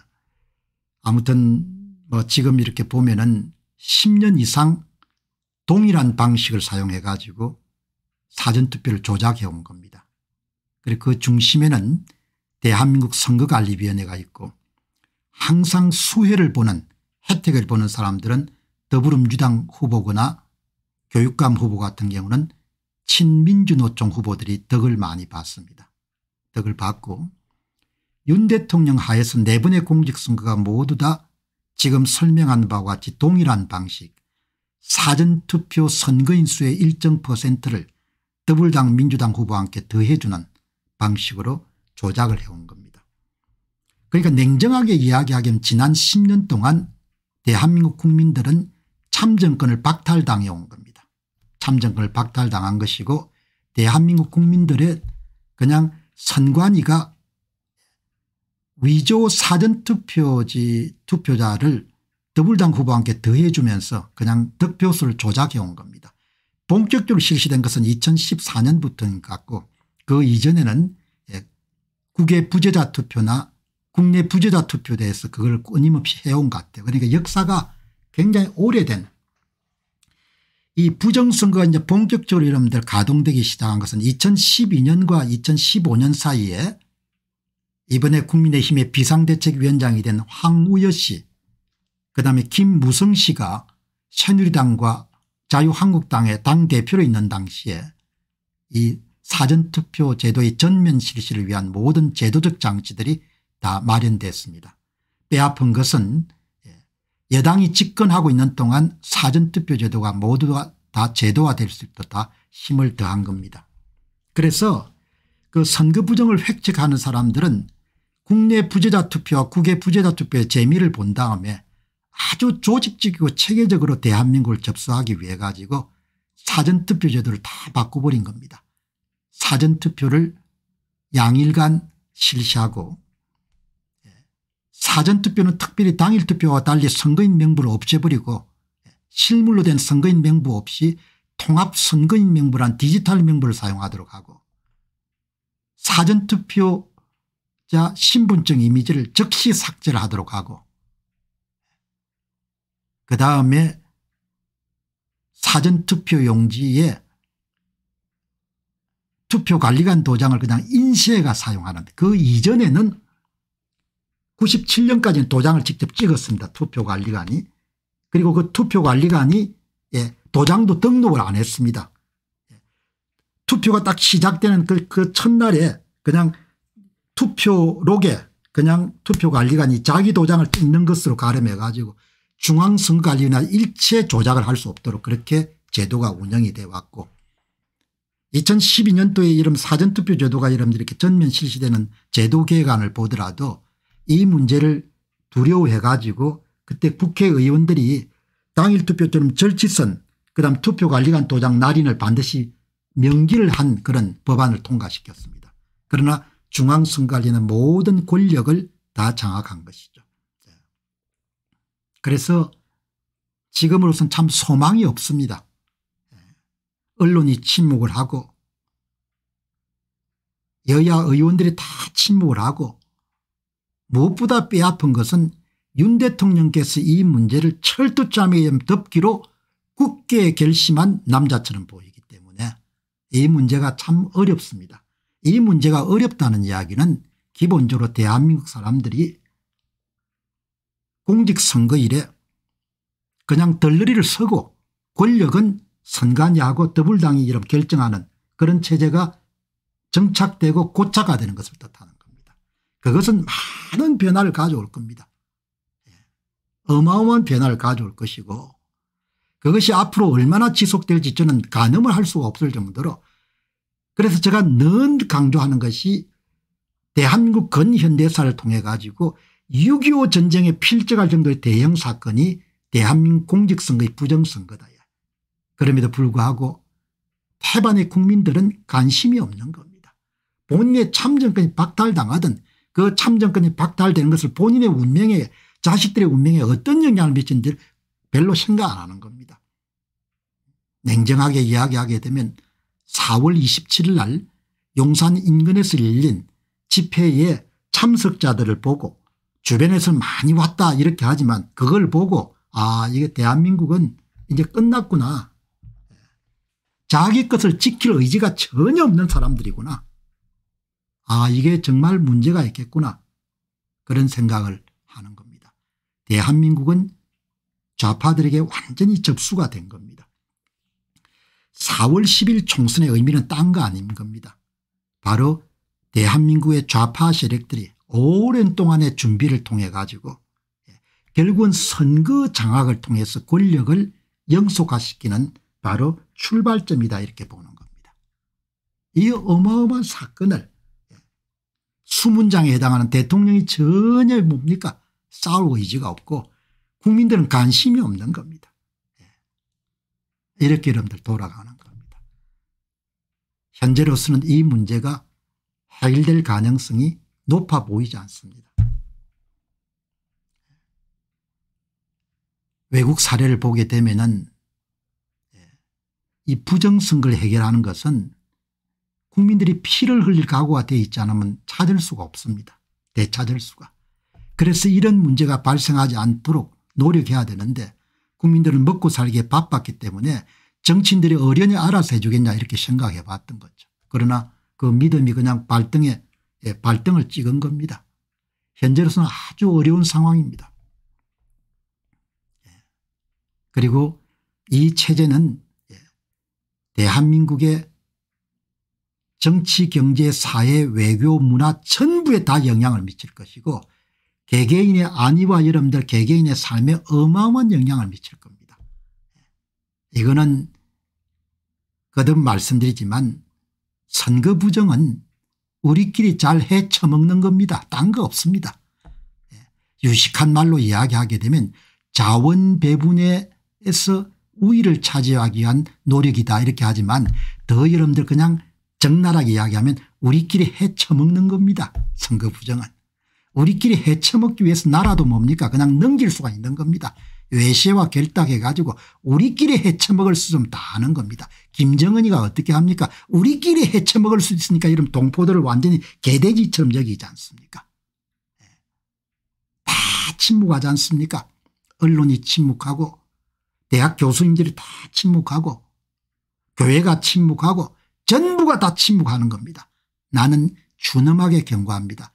아무튼 뭐 지금 이렇게 보면은 10년 이상 동일한 방식을 사용해 가지고 사전투표를 조작해 온 겁니다. 그리고 그 중심에는 대한민국 선거관리위원회가 있고 항상 수혜를 보는 혜택을 보는 사람들은 더불어민주당 후보거나 교육감 후보 같은 경우는 친민주노총 후보들이 덕을 많이 받습니다. 덕을 받고 윤 대통령 하에서 네 번의 공직선거가 모두 다 지금 설명한 바와 같이 동일한 방식 사전투표 선거인수의 일정 퍼센트를 더불당 민주당 후보와 함께 더해주는 방식으로 조작을 해온 겁니다. 그러니까 냉정하게 이야기하기면 지난 10년 동안 대한민국 국민들은 참정권을 박탈당해 온 겁니다. 참정권을 박탈당한 것이고 대한민국 국민들의 그냥 선관위가 위조 사전투표지 투표자를 더불당 후보와 함께 더해주면서 그냥 득표수를 조작해 온 겁니다. 본격적으로 실시된 것은 2014년부터인 것 같고 그 이전에는 국외 부재자 투표나 국내 부재자 투표에대해서 그걸 끊임없이 해온 것 같아요. 그러니까 역사가 굉장히 오래된 이 부정선거가 이제 본격적으로 여러분들 가동되기 시작한 것은 2012년과 2015년 사이에 이번에 국민의힘의 비상대책위원장이 된 황우여 씨 그다음에 김무성 씨가 새누리당과 자유한국당의 당대표로 있는 당시에 이 사전투표 제도의 전면 실시를 위한 모든 제도적 장치들이 다 마련됐습니다. 빼앗픈 것은 예, 여당이 집권하고 있는 동안 사전투표 제도가 모두다 제도화될 수 있다 도록 힘을 더한 겁니다. 그래서 그 선거 부정을 획책하는 사람들은 국내 부재자 투표와 국외 부재자 투표의 재미를 본 다음에 아주 조직적이고 체계적으로 대한민국을 접수하기 위해 가지고 사전투표 제도를 다 바꿔버린 겁니다. 사전투표를 양일간 실시하고 예, 사전투표는 특별히 당일투표와 달리 선거인 명부를 없애버리고 예, 실물로 된 선거인 명부 없이 통합선거인 명부란 디지털 명부를 사용하도록 하고 사전투표자 신분증 이미지를 즉시 삭제를 하도록 하고 그 다음에 사전투표 용지에 투표관리관 도장을 그냥 인쇄가 사용하는데 그 이전에는 97년까지는 도장을 직접 찍었습니다. 투표관리관이. 그리고 그 투표관리관이 예, 도장도 등록을 안 했습니다. 예. 투표가 딱 시작되는 그, 그 첫날에 그냥 투표록에 그냥 투표관리관이 자기 도장을 찍는 것으로 가름해 가지고 중앙선관리나 일체 조작을 할 수 없도록 그렇게 제도가 운영이 돼 왔고 2012년도에 이름 사전투표 제도가 이런 이렇게 전면 실시되는 제도 개혁을 보더라도 이 문제를 두려워해 가지고 그때 국회의원들이 당일 투표처럼 절치선 그다음 투표관리관 도장 날인을 반드시 명기를 한 그런 법안을 통과시켰습니다. 그러나 중앙선관리는 모든 권력을 다 장악한 것이죠. 그래서 지금으로선 참 소망이 없습니다. 언론이 침묵을 하고 여야 의원들이 다 침묵을 하고 무엇보다 빼앗은 것은 윤 대통령께서 이 문제를 철두잠에 덮기로 굳게 결심한 남자처럼 보이기 때문에 이 문제가 참 어렵습니다. 이 문제가 어렵다는 이야기는 기본적으로 대한민국 사람들이 공직선거일에 그냥 덜러리를 서고 권력은 선관 야고 더블당이기로 결정하는 그런 체제가 정착되고 고착화되는 것을 뜻하는 겁니다. 그것은 많은 변화를 가져올 겁니다. 예. 어마어마한 변화를 가져올 것이고 그것이 앞으로 얼마나 지속될지 저는 가늠을 할 수가 없을 정도로 그래서 제가 늘 강조하는 것이 대한민국 근현대사를 통해 가지고 6.25 전쟁에 필적할 정도의 대형 사건이 대한민국 공직선거의 부정선거다. 그럼에도 불구하고 태반의 국민들은 관심이 없는 겁니다. 본인의 참정권이 박탈당하든 그 참정권이 박탈되는 것을 본인의 운명에 자식들의 운명에 어떤 영향을 미친지 별로 생각 안 하는 겁니다. 냉정하게 이야기하게 되면 4월 27일 날 용산 인근에서 열린 집회에 참석자들을 보고 주변에서 많이 왔다 이렇게 하지만 그걸 보고 아 이게 대한민국은 이제 끝났구나 자기 것을 지킬 의지가 전혀 없는 사람들이구나. 아 이게 정말 문제가 있겠구나. 그런 생각을 하는 겁니다. 대한민국은 좌파들에게 완전히 접수가 된 겁니다. 4월 10일 총선의 의미는 딴 거 아닌 겁니다. 바로 대한민국의 좌파 세력들이 오랜 동안의 준비를 통해 가지고 예, 결국은 선거 장악을 통해서 권력을 영속화시키는 바로 출발점이다 이렇게 보는 겁니다. 이 어마어마한 사건을 예, 수문장에 해당하는 대통령이 전혀 뭡니까 싸울 의지가 없고 국민들은 관심이 없는 겁니다. 예, 이렇게 여러분들 돌아가는 겁니다. 현재로서는 이 문제가 해결될 가능성이 높아 보이지 않습니다. 외국 사례를 보게 되면 은이 부정선거를 해결하는 것은 국민들이 피를 흘릴 각오가 되어 있지 않으면 찾을 수가 없습니다. 되찾을 수가. 그래서 이런 문제가 발생하지 않도록 노력해야 되는데 국민들은 먹고 살기에 바빴기 때문에 정치인들이 어련히 알아서 해주겠냐 이렇게 생각해 봤던 거죠. 그러나 그 믿음이 그냥 발등에 예, 발등을 찍은 겁니다. 현재로서는 아주 어려운 상황입니다. 예. 그리고 이 체제는 대한민국의 정치 경제 사회 외교 문화 전부에 다 영향을 미칠 것이고 개개인의 안위와 여러분들 개개인의 삶에 어마어마한 영향을 미칠 겁니다. 이거는 거듭 말씀드리지만 선거 부정은 우리끼리 잘 헤쳐먹는 겁니다. 딴 거 없습니다. 예. 유식한 말로 이야기하게 되면 자원 배분에서 우위를 차지하기 위한 노력이다 이렇게 하지만 더 여러분들 그냥 적나라하게 이야기하면 우리끼리 헤쳐먹는 겁니다. 선거 부정은. 우리끼리 헤쳐먹기 위해서 나라도 뭡니까 그냥 넘길 수가 있는 겁니다. 외세와 결탁해 가지고 우리끼리 헤쳐먹을 수 좀 다 하는 겁니다. 김정은이가 어떻게 합니까 우리끼리 헤쳐먹을 수 있으니까 이런 동포들을 완전히 개돼지처럼 여기지 않습니까 예. 다 침묵하지 않습니까 언론이 침묵하고 대학 교수님들이 다 침묵하고 교회가 침묵하고 전부가 다 침묵하는 겁니다. 나는 준엄하게 경고합니다.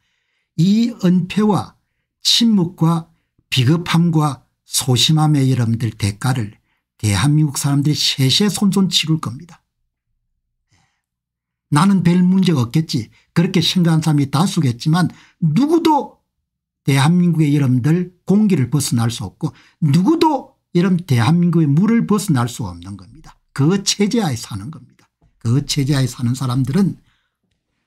이 은폐와 침묵과 비겁함과 소심함의 여러분들 대가를 대한민국 사람들이 세세 손손 치를 겁니다. 네. 나는 별 문제가 없겠지 그렇게 생각한 사람이 다수겠지만 누구도 대한민국의 여러분들 공기를 벗어날 수 없고 누구도 이런 대한민국의 물을 벗어날 수 없는 겁니다. 그 체제하에 사는 겁니다. 그 체제하에 사는 사람들은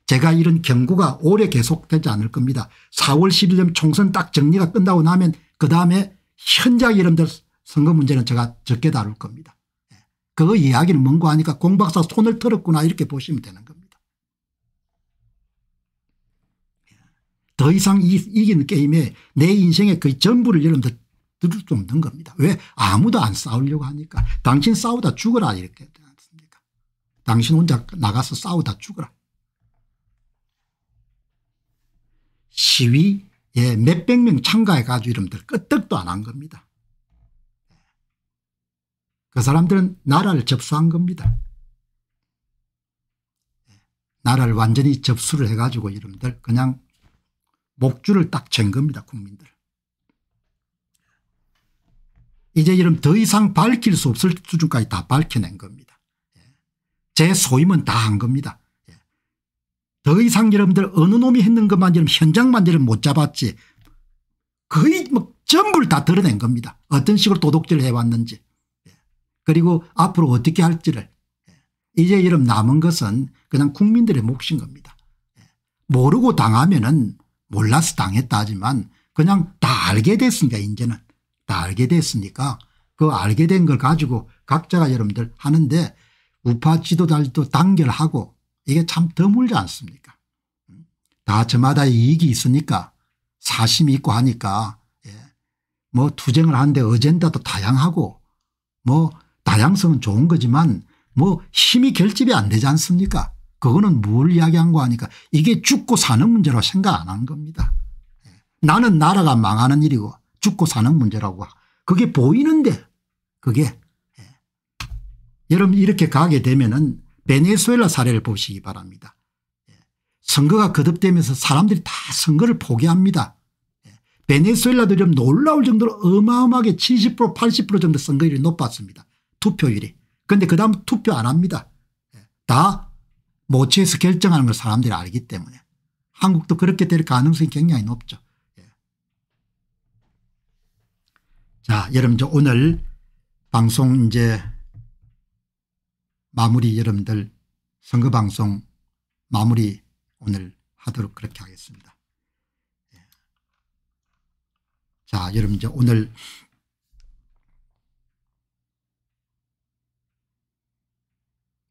제가 이런 경고가 오래 계속되지 않을 겁니다. 4월 11일 총선 딱 정리가 끝나고 나면 그다음에 현장 이름들 선거 문제는 제가 적게 다룰 겁니다. 예. 그 이야기는 뭔고 하니까 공 박사 손을 털었구나 이렇게 보시면 되는 겁니다. 예. 더 이상 이, 이기는 게임에 내 인생의 거의 전부를 여러분들 들을 수 없는 겁니다. 왜? 아무도 안 싸우려고 하니까. 당신 싸우다 죽어라 이렇게 되지 않습니까? 당신 혼자 나가서 싸우다 죽어라. 시위에 예, 몇 백 명 참가해가지고 이름들 끄떡도 안 한 겁니다. 그 사람들은 나라를 접수한 겁니다. 나라를 완전히 접수를 해가지고 이름들 그냥 목줄을 딱챈 겁니다. 국민들. 이제 이름 더 이상 밝힐 수 없을 수준까지 다 밝혀낸 겁니다. 예. 제 소임은 다 한 겁니다. 예. 더 이상 여러분들 어느 놈이 했는 것만 여러분 현장만 여러분 못 잡았지 거의 뭐 전부를 다 드러낸 겁니다. 어떤 식으로 도둑질을 해왔는지 예. 그리고 앞으로 어떻게 할지를 이제 이름 남은 것은 그냥 국민들의 몫인 겁니다. 모르고 당하면 은 몰라서 당했다 하지만 그냥 다 알게 됐으니까 이제는 다 알게 됐으니까 그 알게 된 걸 가지고 각자가 여러분들 하는데 우파 지도자들도 단결하고 이게 참 드물지 않습니까 음? 다 저마다 이익이 있으니까 사심이 있고 하니까 예. 뭐 투쟁을 하는데 어젠다도 다양하고 뭐 다양성은 좋은 거지만 뭐 힘이 결집이 안 되지 않습니까 그거는 뭘 이야기한 거 하니까 이게 죽고 사는 문제로 생각 안 한 겁니다. 예. 나는 나라가 망하는 일이고 죽고 사는 문제라고 그게 보이는데 그게 예. 여러분 이렇게 가게 되면은 베네수엘라 사례를 보시기 바랍니다. 예. 선거가 거듭되면서 사람들이 다 선거를 포기합니다. 예. 베네수엘라도 좀 놀라울 정도로 어마어마하게 70% 80% 정도 선거율이 높았습니다. 투표율이. 그런데 그 다음 투표 안 합니다. 다 모체에서 결정하는 걸 사람들이 알기 때문에. 한국도 그렇게 될 가능성이 굉장히 높죠. 자, 여러분 저 오늘 방송 이제 마무리 여러분들 선거 방송 마무리 오늘 하도록 그렇게 하겠습니다. 예. 자, 여러분 저 오늘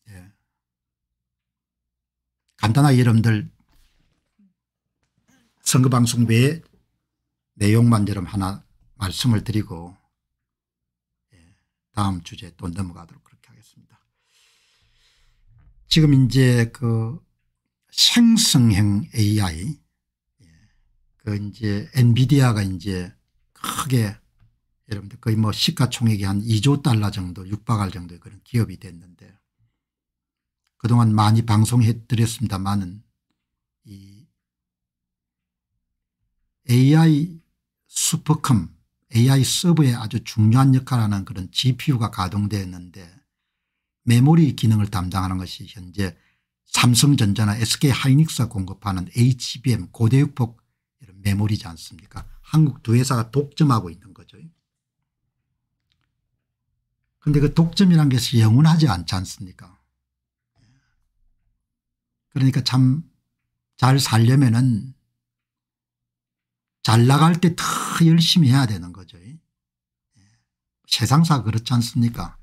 예. 간단하게 여러분들 선거 방송 외에 내용만 여러분 하나 말씀을 드리고 예, 다음 주제에 또 넘어가도록 그렇게 하겠습니다. 지금 이제 그 생성형 AI 예, 그 이제 엔비디아가 이제 크게 여러분들 거의 뭐 시가총액이 한 2조 달러 정도 육박할 정도의 그런 기업이 됐는데 그동안 많이 방송해 드렸습니다만은 AI 슈퍼컴 AI 서버에 아주 중요한 역할하는 그런 GPU가 가동되었는데 메모리 기능을 담당하는 것이 현재 삼성전자나 SK하이닉스가 공급하는 HBM 고대역폭 이런 메모리지 않습니까 한국 두 회사가 독점하고 있는 거죠. 그런데 그 독점이란 것이 영원하지 않지 않습니까 그러니까 참 잘 살려면은 잘 나갈 때 더 열심히 해야 되는 거죠. 예. 세상사 그렇지 않습니까?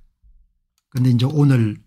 근데 이제 오늘